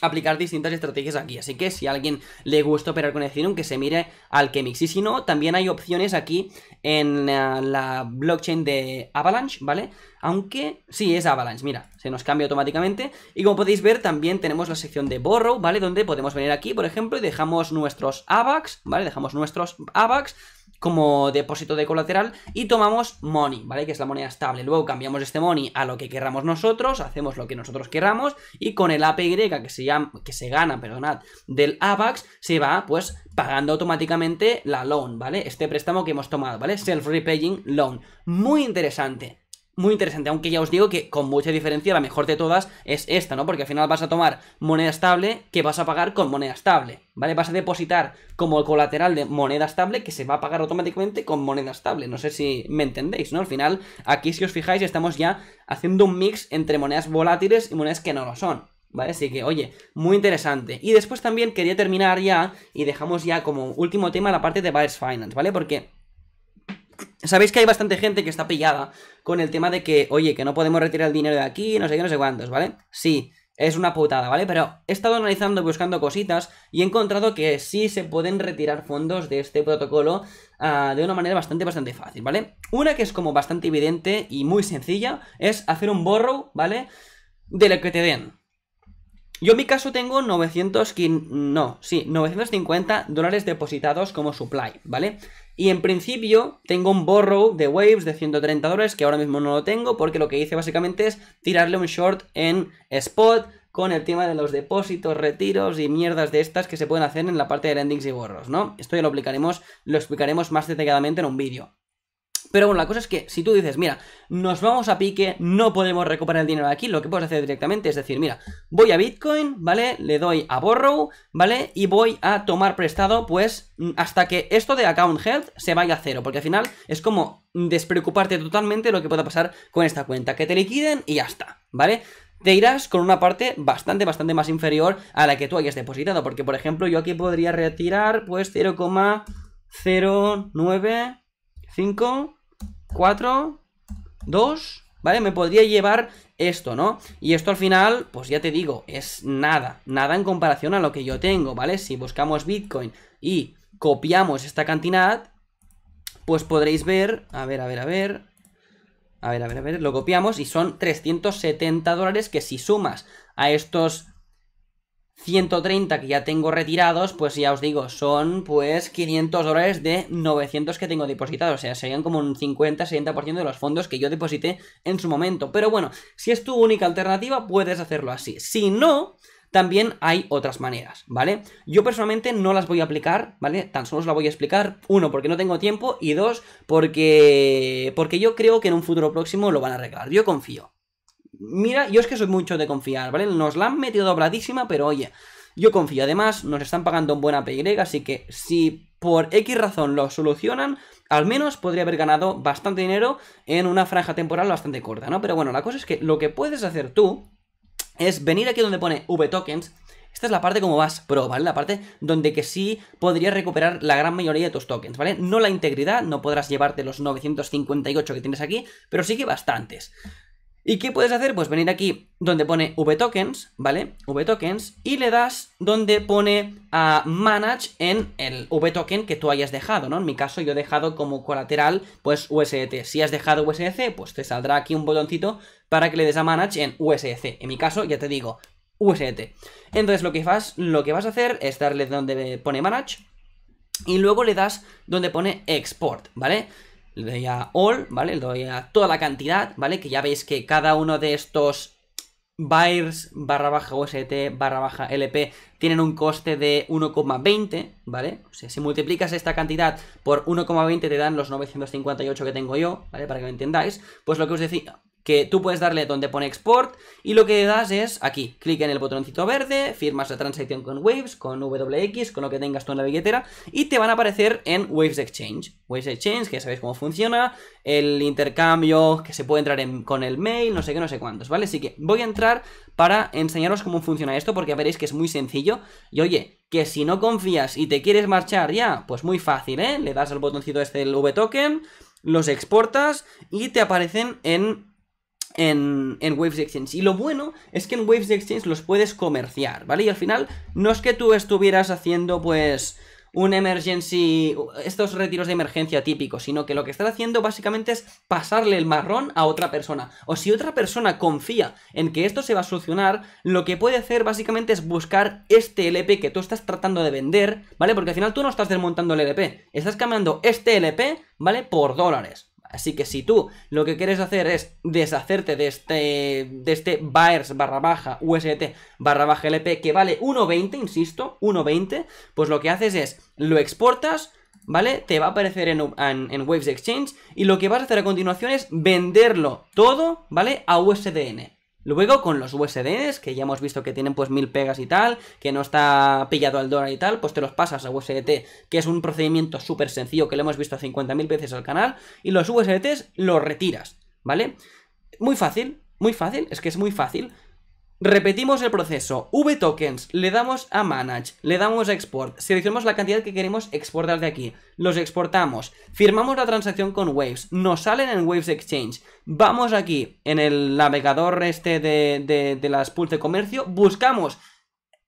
aplicar distintas estrategias aquí. Así que si a alguien le gusta operar con Ethereum, que se mire al Chemix. Y si no, también hay opciones aquí en eh, la blockchain de Avalanche, ¿vale? Aunque sí, es Avalanche, mira, se nos cambia automáticamente. Y como podéis ver, también tenemos la sección de Borrow, ¿vale? Donde podemos venir aquí, por ejemplo, y dejamos nuestros AVAX, ¿vale? Dejamos nuestros AVAX como depósito de colateral y tomamos money, ¿vale? Que es la moneda estable. Luego cambiamos este money a lo que querramos nosotros, hacemos lo que nosotros querramos y con el APY que se, llama, que se gana, perdonad, del AVAX se va pues pagando automáticamente la loan, ¿vale? Este préstamo que hemos tomado, ¿vale? Self-repaying loan. Muy interesante muy interesante, aunque ya os digo que con mucha diferencia la mejor de todas es esta, ¿no? Porque al final vas a tomar moneda estable que vas a pagar con moneda estable, ¿vale? Vas a depositar como colateral de moneda estable que se va a pagar automáticamente con moneda estable. No sé si me entendéis, ¿no? Al final, aquí si os fijáis estamos ya haciendo un mix entre monedas volátiles y monedas que no lo son. ¿Vale? Así que, oye, muy interesante. Y después también quería terminar ya y dejamos ya como último tema la parte de Buyers Finance, ¿vale? Porque Sabéis que hay bastante gente que está pillada con el tema de que, oye, que no podemos retirar el dinero de aquí, no sé qué, no sé cuántos, ¿vale? Sí, es una putada, ¿vale? Pero he estado analizando, buscando cositas y he encontrado que sí se pueden retirar fondos de este protocolo ah, de una manera bastante, bastante fácil, ¿vale? Una que es como bastante evidente y muy sencilla es hacer un borrow, ¿vale? De lo que te den. Yo en mi caso tengo 900, no, sí, 950 dólares depositados como supply, ¿vale? Y en principio tengo un borrow de waves de 130 dólares, que ahora mismo no lo tengo, porque lo que hice básicamente es tirarle un short en spot con el tema de los depósitos, retiros y mierdas de estas que se pueden hacer en la parte de lendings y borros, ¿no? Esto ya lo lo explicaremos más detalladamente en un vídeo. Pero bueno, la cosa es que si tú dices, mira, nos vamos a pique, no podemos recuperar el dinero aquí, lo que puedes hacer directamente es decir, mira, voy a Bitcoin, ¿vale? Le doy a Borrow, ¿vale? Y voy a tomar prestado, pues, hasta que esto de Account Health se vaya a cero, porque al final es como despreocuparte totalmente de lo que pueda pasar con esta cuenta, que te liquiden y ya está, ¿vale? te irás con una parte bastante, bastante más inferior a la que tú hayas depositado. Porque, por ejemplo, yo aquí podría retirar pues 0,095 4, 2, ¿vale? Me podría llevar esto, ¿no? Y esto al final, pues ya te digo, es nada, nada en comparación a lo que yo tengo, ¿vale? Si buscamos Bitcoin y copiamos esta cantidad, pues podréis ver, a ver, a ver, a ver, a ver, a ver, a ver, lo copiamos y son 370 dólares que si sumas a estos 130 que ya tengo retirados, pues ya os digo, son pues 500 dólares de 900 que tengo depositados. O sea, serían como un 50-60% de los fondos que yo deposité en su momento. Pero bueno, si es tu única alternativa, puedes hacerlo así. Si no, también hay otras maneras, ¿vale? Yo personalmente no las voy a aplicar, ¿vale? Tan solo os la voy a explicar, uno, porque no tengo tiempo, y dos, porque, porque yo creo que en un futuro próximo lo van a arreglar. Yo confío, Mira, yo es que soy mucho de confiar, ¿vale? Nos la han metido dobladísima, pero oye, yo confío. Además, nos están pagando un buen APY, así que si por X razón lo solucionan, al menos podría haber ganado bastante dinero en una franja temporal bastante corta, ¿no? Pero bueno, la cosa es que lo que puedes hacer tú es venir aquí donde pone V-Tokens, esta es la parte como vas pro, ¿vale? La parte donde que sí podrías recuperar la gran mayoría de tus tokens, ¿vale? No la integridad, no podrás llevarte los 958 que tienes aquí, pero sí que bastantes. ¿Y qué puedes hacer? Pues venir aquí donde pone tokens ¿vale? tokens y le das donde pone a ah, Manage en el token que tú hayas dejado, ¿no? En mi caso yo he dejado como colateral pues USDT. Si has dejado USDC, pues te saldrá aquí un botoncito para que le des a Manage en USDC. En mi caso, ya te digo, USDT. Entonces lo que lo que vas a hacer es darle donde pone Manage y luego le das donde pone Export, ¿vale? le doy a all, ¿vale? Le doy a toda la cantidad, ¿vale? Que ya veis que cada uno de estos buyers barra baja UST barra baja LP tienen un coste de 1,20, ¿vale? O sea, si multiplicas esta cantidad por 1,20 te dan los 958 que tengo yo, ¿vale? Para que me entendáis. Pues lo que os decía, que tú puedes darle donde pone export y lo que das es aquí, clic en el botoncito verde, firmas la transacción con Waves, con WX, con lo que tengas tú en la billetera y te van a aparecer en Waves Exchange. Waves Exchange, que ya sabéis cómo funciona, el intercambio que se puede entrar con el mail, no sé qué, no sé cuántos, ¿vale? Así que voy a entrar para enseñaros cómo funciona esto porque veréis que es muy sencillo y oye, que si no confías y te quieres marchar ya, pues muy fácil, ¿eh? Le das al botoncito este del V-Token, los exportas y te aparecen en en, en, Waves Exchange. Y lo bueno es que en Waves Exchange los puedes comerciar, ¿vale? Y al final no es que tú estuvieras haciendo pues un emergency, estos retiros de emergencia típicos, sino que lo que estás haciendo básicamente es pasarle el marrón a otra persona. O si otra persona confía en que esto se va a solucionar, lo que puede hacer básicamente es buscar este LP que tú estás tratando de vender, ¿vale? Porque al final tú no estás desmontando el LP, estás cambiando este LP, ¿vale? Por dólares. Así que si tú lo que quieres hacer es deshacerte de este, de este barra baja USDT barra baja LP que vale 1.20, insisto, 1.20, pues lo que haces es lo exportas, ¿vale? Te va a aparecer en Waves Exchange y lo que vas a hacer a continuación es venderlo todo, ¿vale? A USDN. Luego con los USDs, que ya hemos visto que tienen pues mil pegas y tal, que no está pillado al dólar y tal, pues te los pasas a USDT, que es un procedimiento súper sencillo que lo hemos visto 50.000 veces al canal, y los USDTs los retiras, ¿vale? Muy fácil, muy fácil, es que es muy fácil. Repetimos el proceso, v tokens le damos a manage, le damos a export, seleccionamos la cantidad que queremos exportar de aquí, los exportamos, firmamos la transacción con Waves, nos salen en Waves Exchange, vamos aquí en el navegador este de, las pools de comercio, buscamos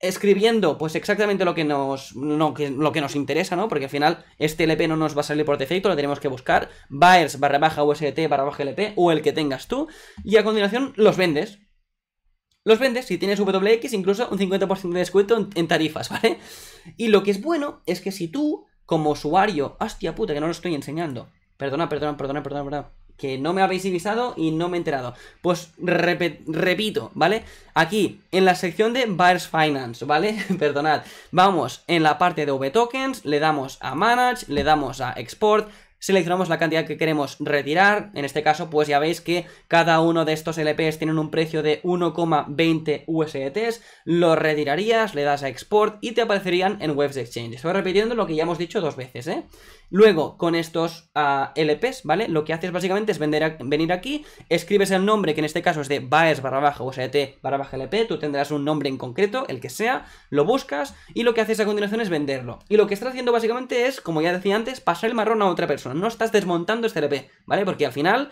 escribiendo pues exactamente lo que nos lo que nos interesa, ¿no? Porque al final este LP no nos va a salir por defecto, lo tenemos que buscar, buyers barra baja UST barra baja LP o el que tengas tú y a continuación los vendes los vendes, si tienes WX, incluso un 50% de descuento en, tarifas, ¿vale? Y lo que es bueno es que si tú, como usuario, hostia puta, que no lo estoy enseñando, perdona, perdona, perdona, perdona, perdona, que no me habéis avisado y no me he enterado. Pues repito, ¿vale? Aquí, en la sección de Buyers Finance, ¿vale? Perdonad. Vamos en la parte de V-Tokens, le damos a Manage, le damos a Export, seleccionamos la cantidad que queremos retirar, en este caso pues ya veis que cada uno de estos LPs tienen un precio de 1,20 USDT lo retirarías, le das a export y te aparecerían en webs exchange. Estoy repitiendo lo que ya hemos dicho dos veces, ¿eh? Luego, con estos ah, LPs, ¿vale? Lo que haces básicamente es venir aquí, escribes el nombre, que en este caso es de Baes barra baja USDT barra baja LP, tú tendrás un nombre en concreto, el que sea, lo buscas y lo que haces a continuación es venderlo. Y lo que estás haciendo básicamente es, como ya decía antes, pasar el marrón a otra persona no estás desmontando este LP, e ¿vale? Porque al final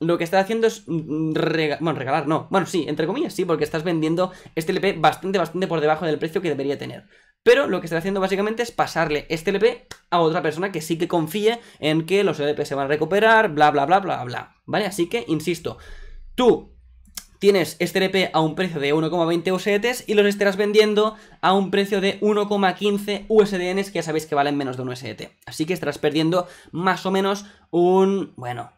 lo que estás haciendo es mm, bueno, regalar, no, bueno, sí, entre comillas, sí, porque estás vendiendo este LP e bastante, bastante por debajo del precio que debería tener. Pero lo que estás haciendo básicamente es pasarle este LP e a otra persona que sí que confíe en que los LP se van a recuperar, bla, bla, bla, bla, bla, ¿vale? Así que, insisto, tú tienes este RP a un precio de 1,20 USDT y los estarás vendiendo a un precio de 1,15 USDNs que ya sabéis que valen menos de un USDT. Así que estarás perdiendo más o menos un, bueno,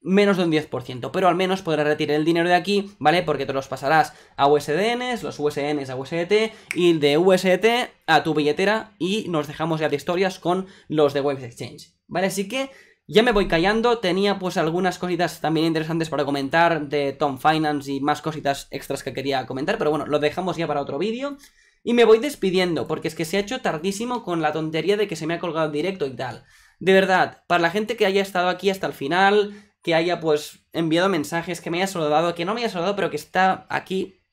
menos de un 10%, pero al menos podrás retirar el dinero de aquí, ¿vale? Porque te los pasarás a USDNs, los USDNs a USDT y de USDT a tu billetera y nos dejamos ya de historias con los de Web Exchange, ¿vale? Así que ya me voy callando, tenía pues algunas cositas también interesantes para comentar de Tom Finance y más cositas extras que quería comentar, pero bueno, lo dejamos ya para otro vídeo. Y me voy despidiendo, porque es que se ha hecho tardísimo con la tontería de que se me ha colgado directo y tal. De verdad, para la gente que haya estado aquí hasta el final, que haya pues enviado mensajes, que me haya saludado, que no me haya saludado, pero que está aquí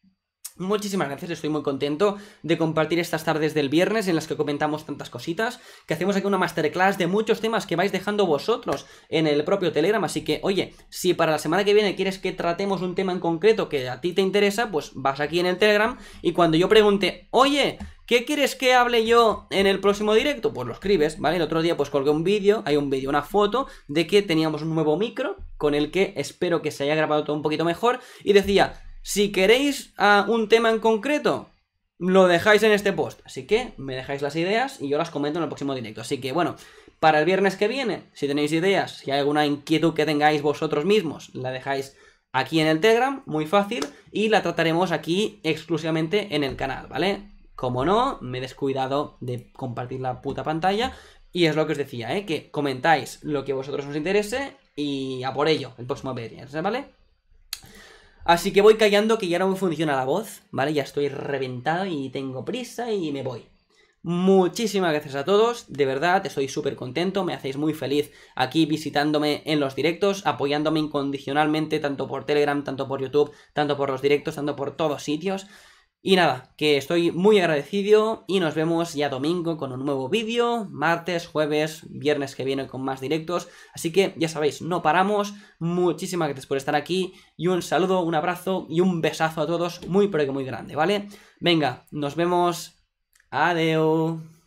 Muchísimas gracias, estoy muy contento de compartir estas tardes del viernes en las que comentamos tantas cositas, que hacemos aquí una masterclass de muchos temas que vais dejando vosotros en el propio Telegram, así que oye, si para la semana que viene quieres que tratemos un tema en concreto que a ti te interesa, pues vas aquí en el Telegram y cuando yo pregunte, oye, ¿Qué quieres que hable yo en el próximo directo? Pues lo escribes, ¿vale? El otro día pues colgué un vídeo, hay un vídeo, una foto de que teníamos un nuevo micro con el que espero que se haya grabado todo un poquito mejor y decía, si queréis ah, un tema en concreto, lo dejáis en este post. Así que me dejáis las ideas y yo las comento en el próximo directo. Así que bueno, para el viernes que viene, si tenéis ideas, si hay alguna inquietud que tengáis vosotros mismos, la dejáis aquí en el Telegram, muy fácil, y la trataremos aquí exclusivamente en el canal, ¿vale? Como no, me he descuidado de compartir la puta pantalla. Y es lo que os decía, ¿eh? Que comentáis lo que a vosotros os interese y a por ello el próximo viernes, ¿vale? Así que voy callando que ya no me funciona la voz, ¿vale? Ya estoy reventado y tengo prisa y me voy. Muchísimas gracias a todos, de verdad, estoy súper contento, me hacéis muy feliz aquí visitándome en los directos, apoyándome incondicionalmente tanto por Telegram, tanto por YouTube, tanto por los directos, tanto por todos sitios. Y nada, que estoy muy agradecido y nos vemos ya domingo con un nuevo vídeo, martes, jueves, viernes que viene con más directos. Así que ya sabéis, no paramos. Muchísimas gracias por estar aquí y un saludo, un abrazo y un besazo a todos muy pero que muy grande, ¿vale? Venga, nos vemos. Adiós.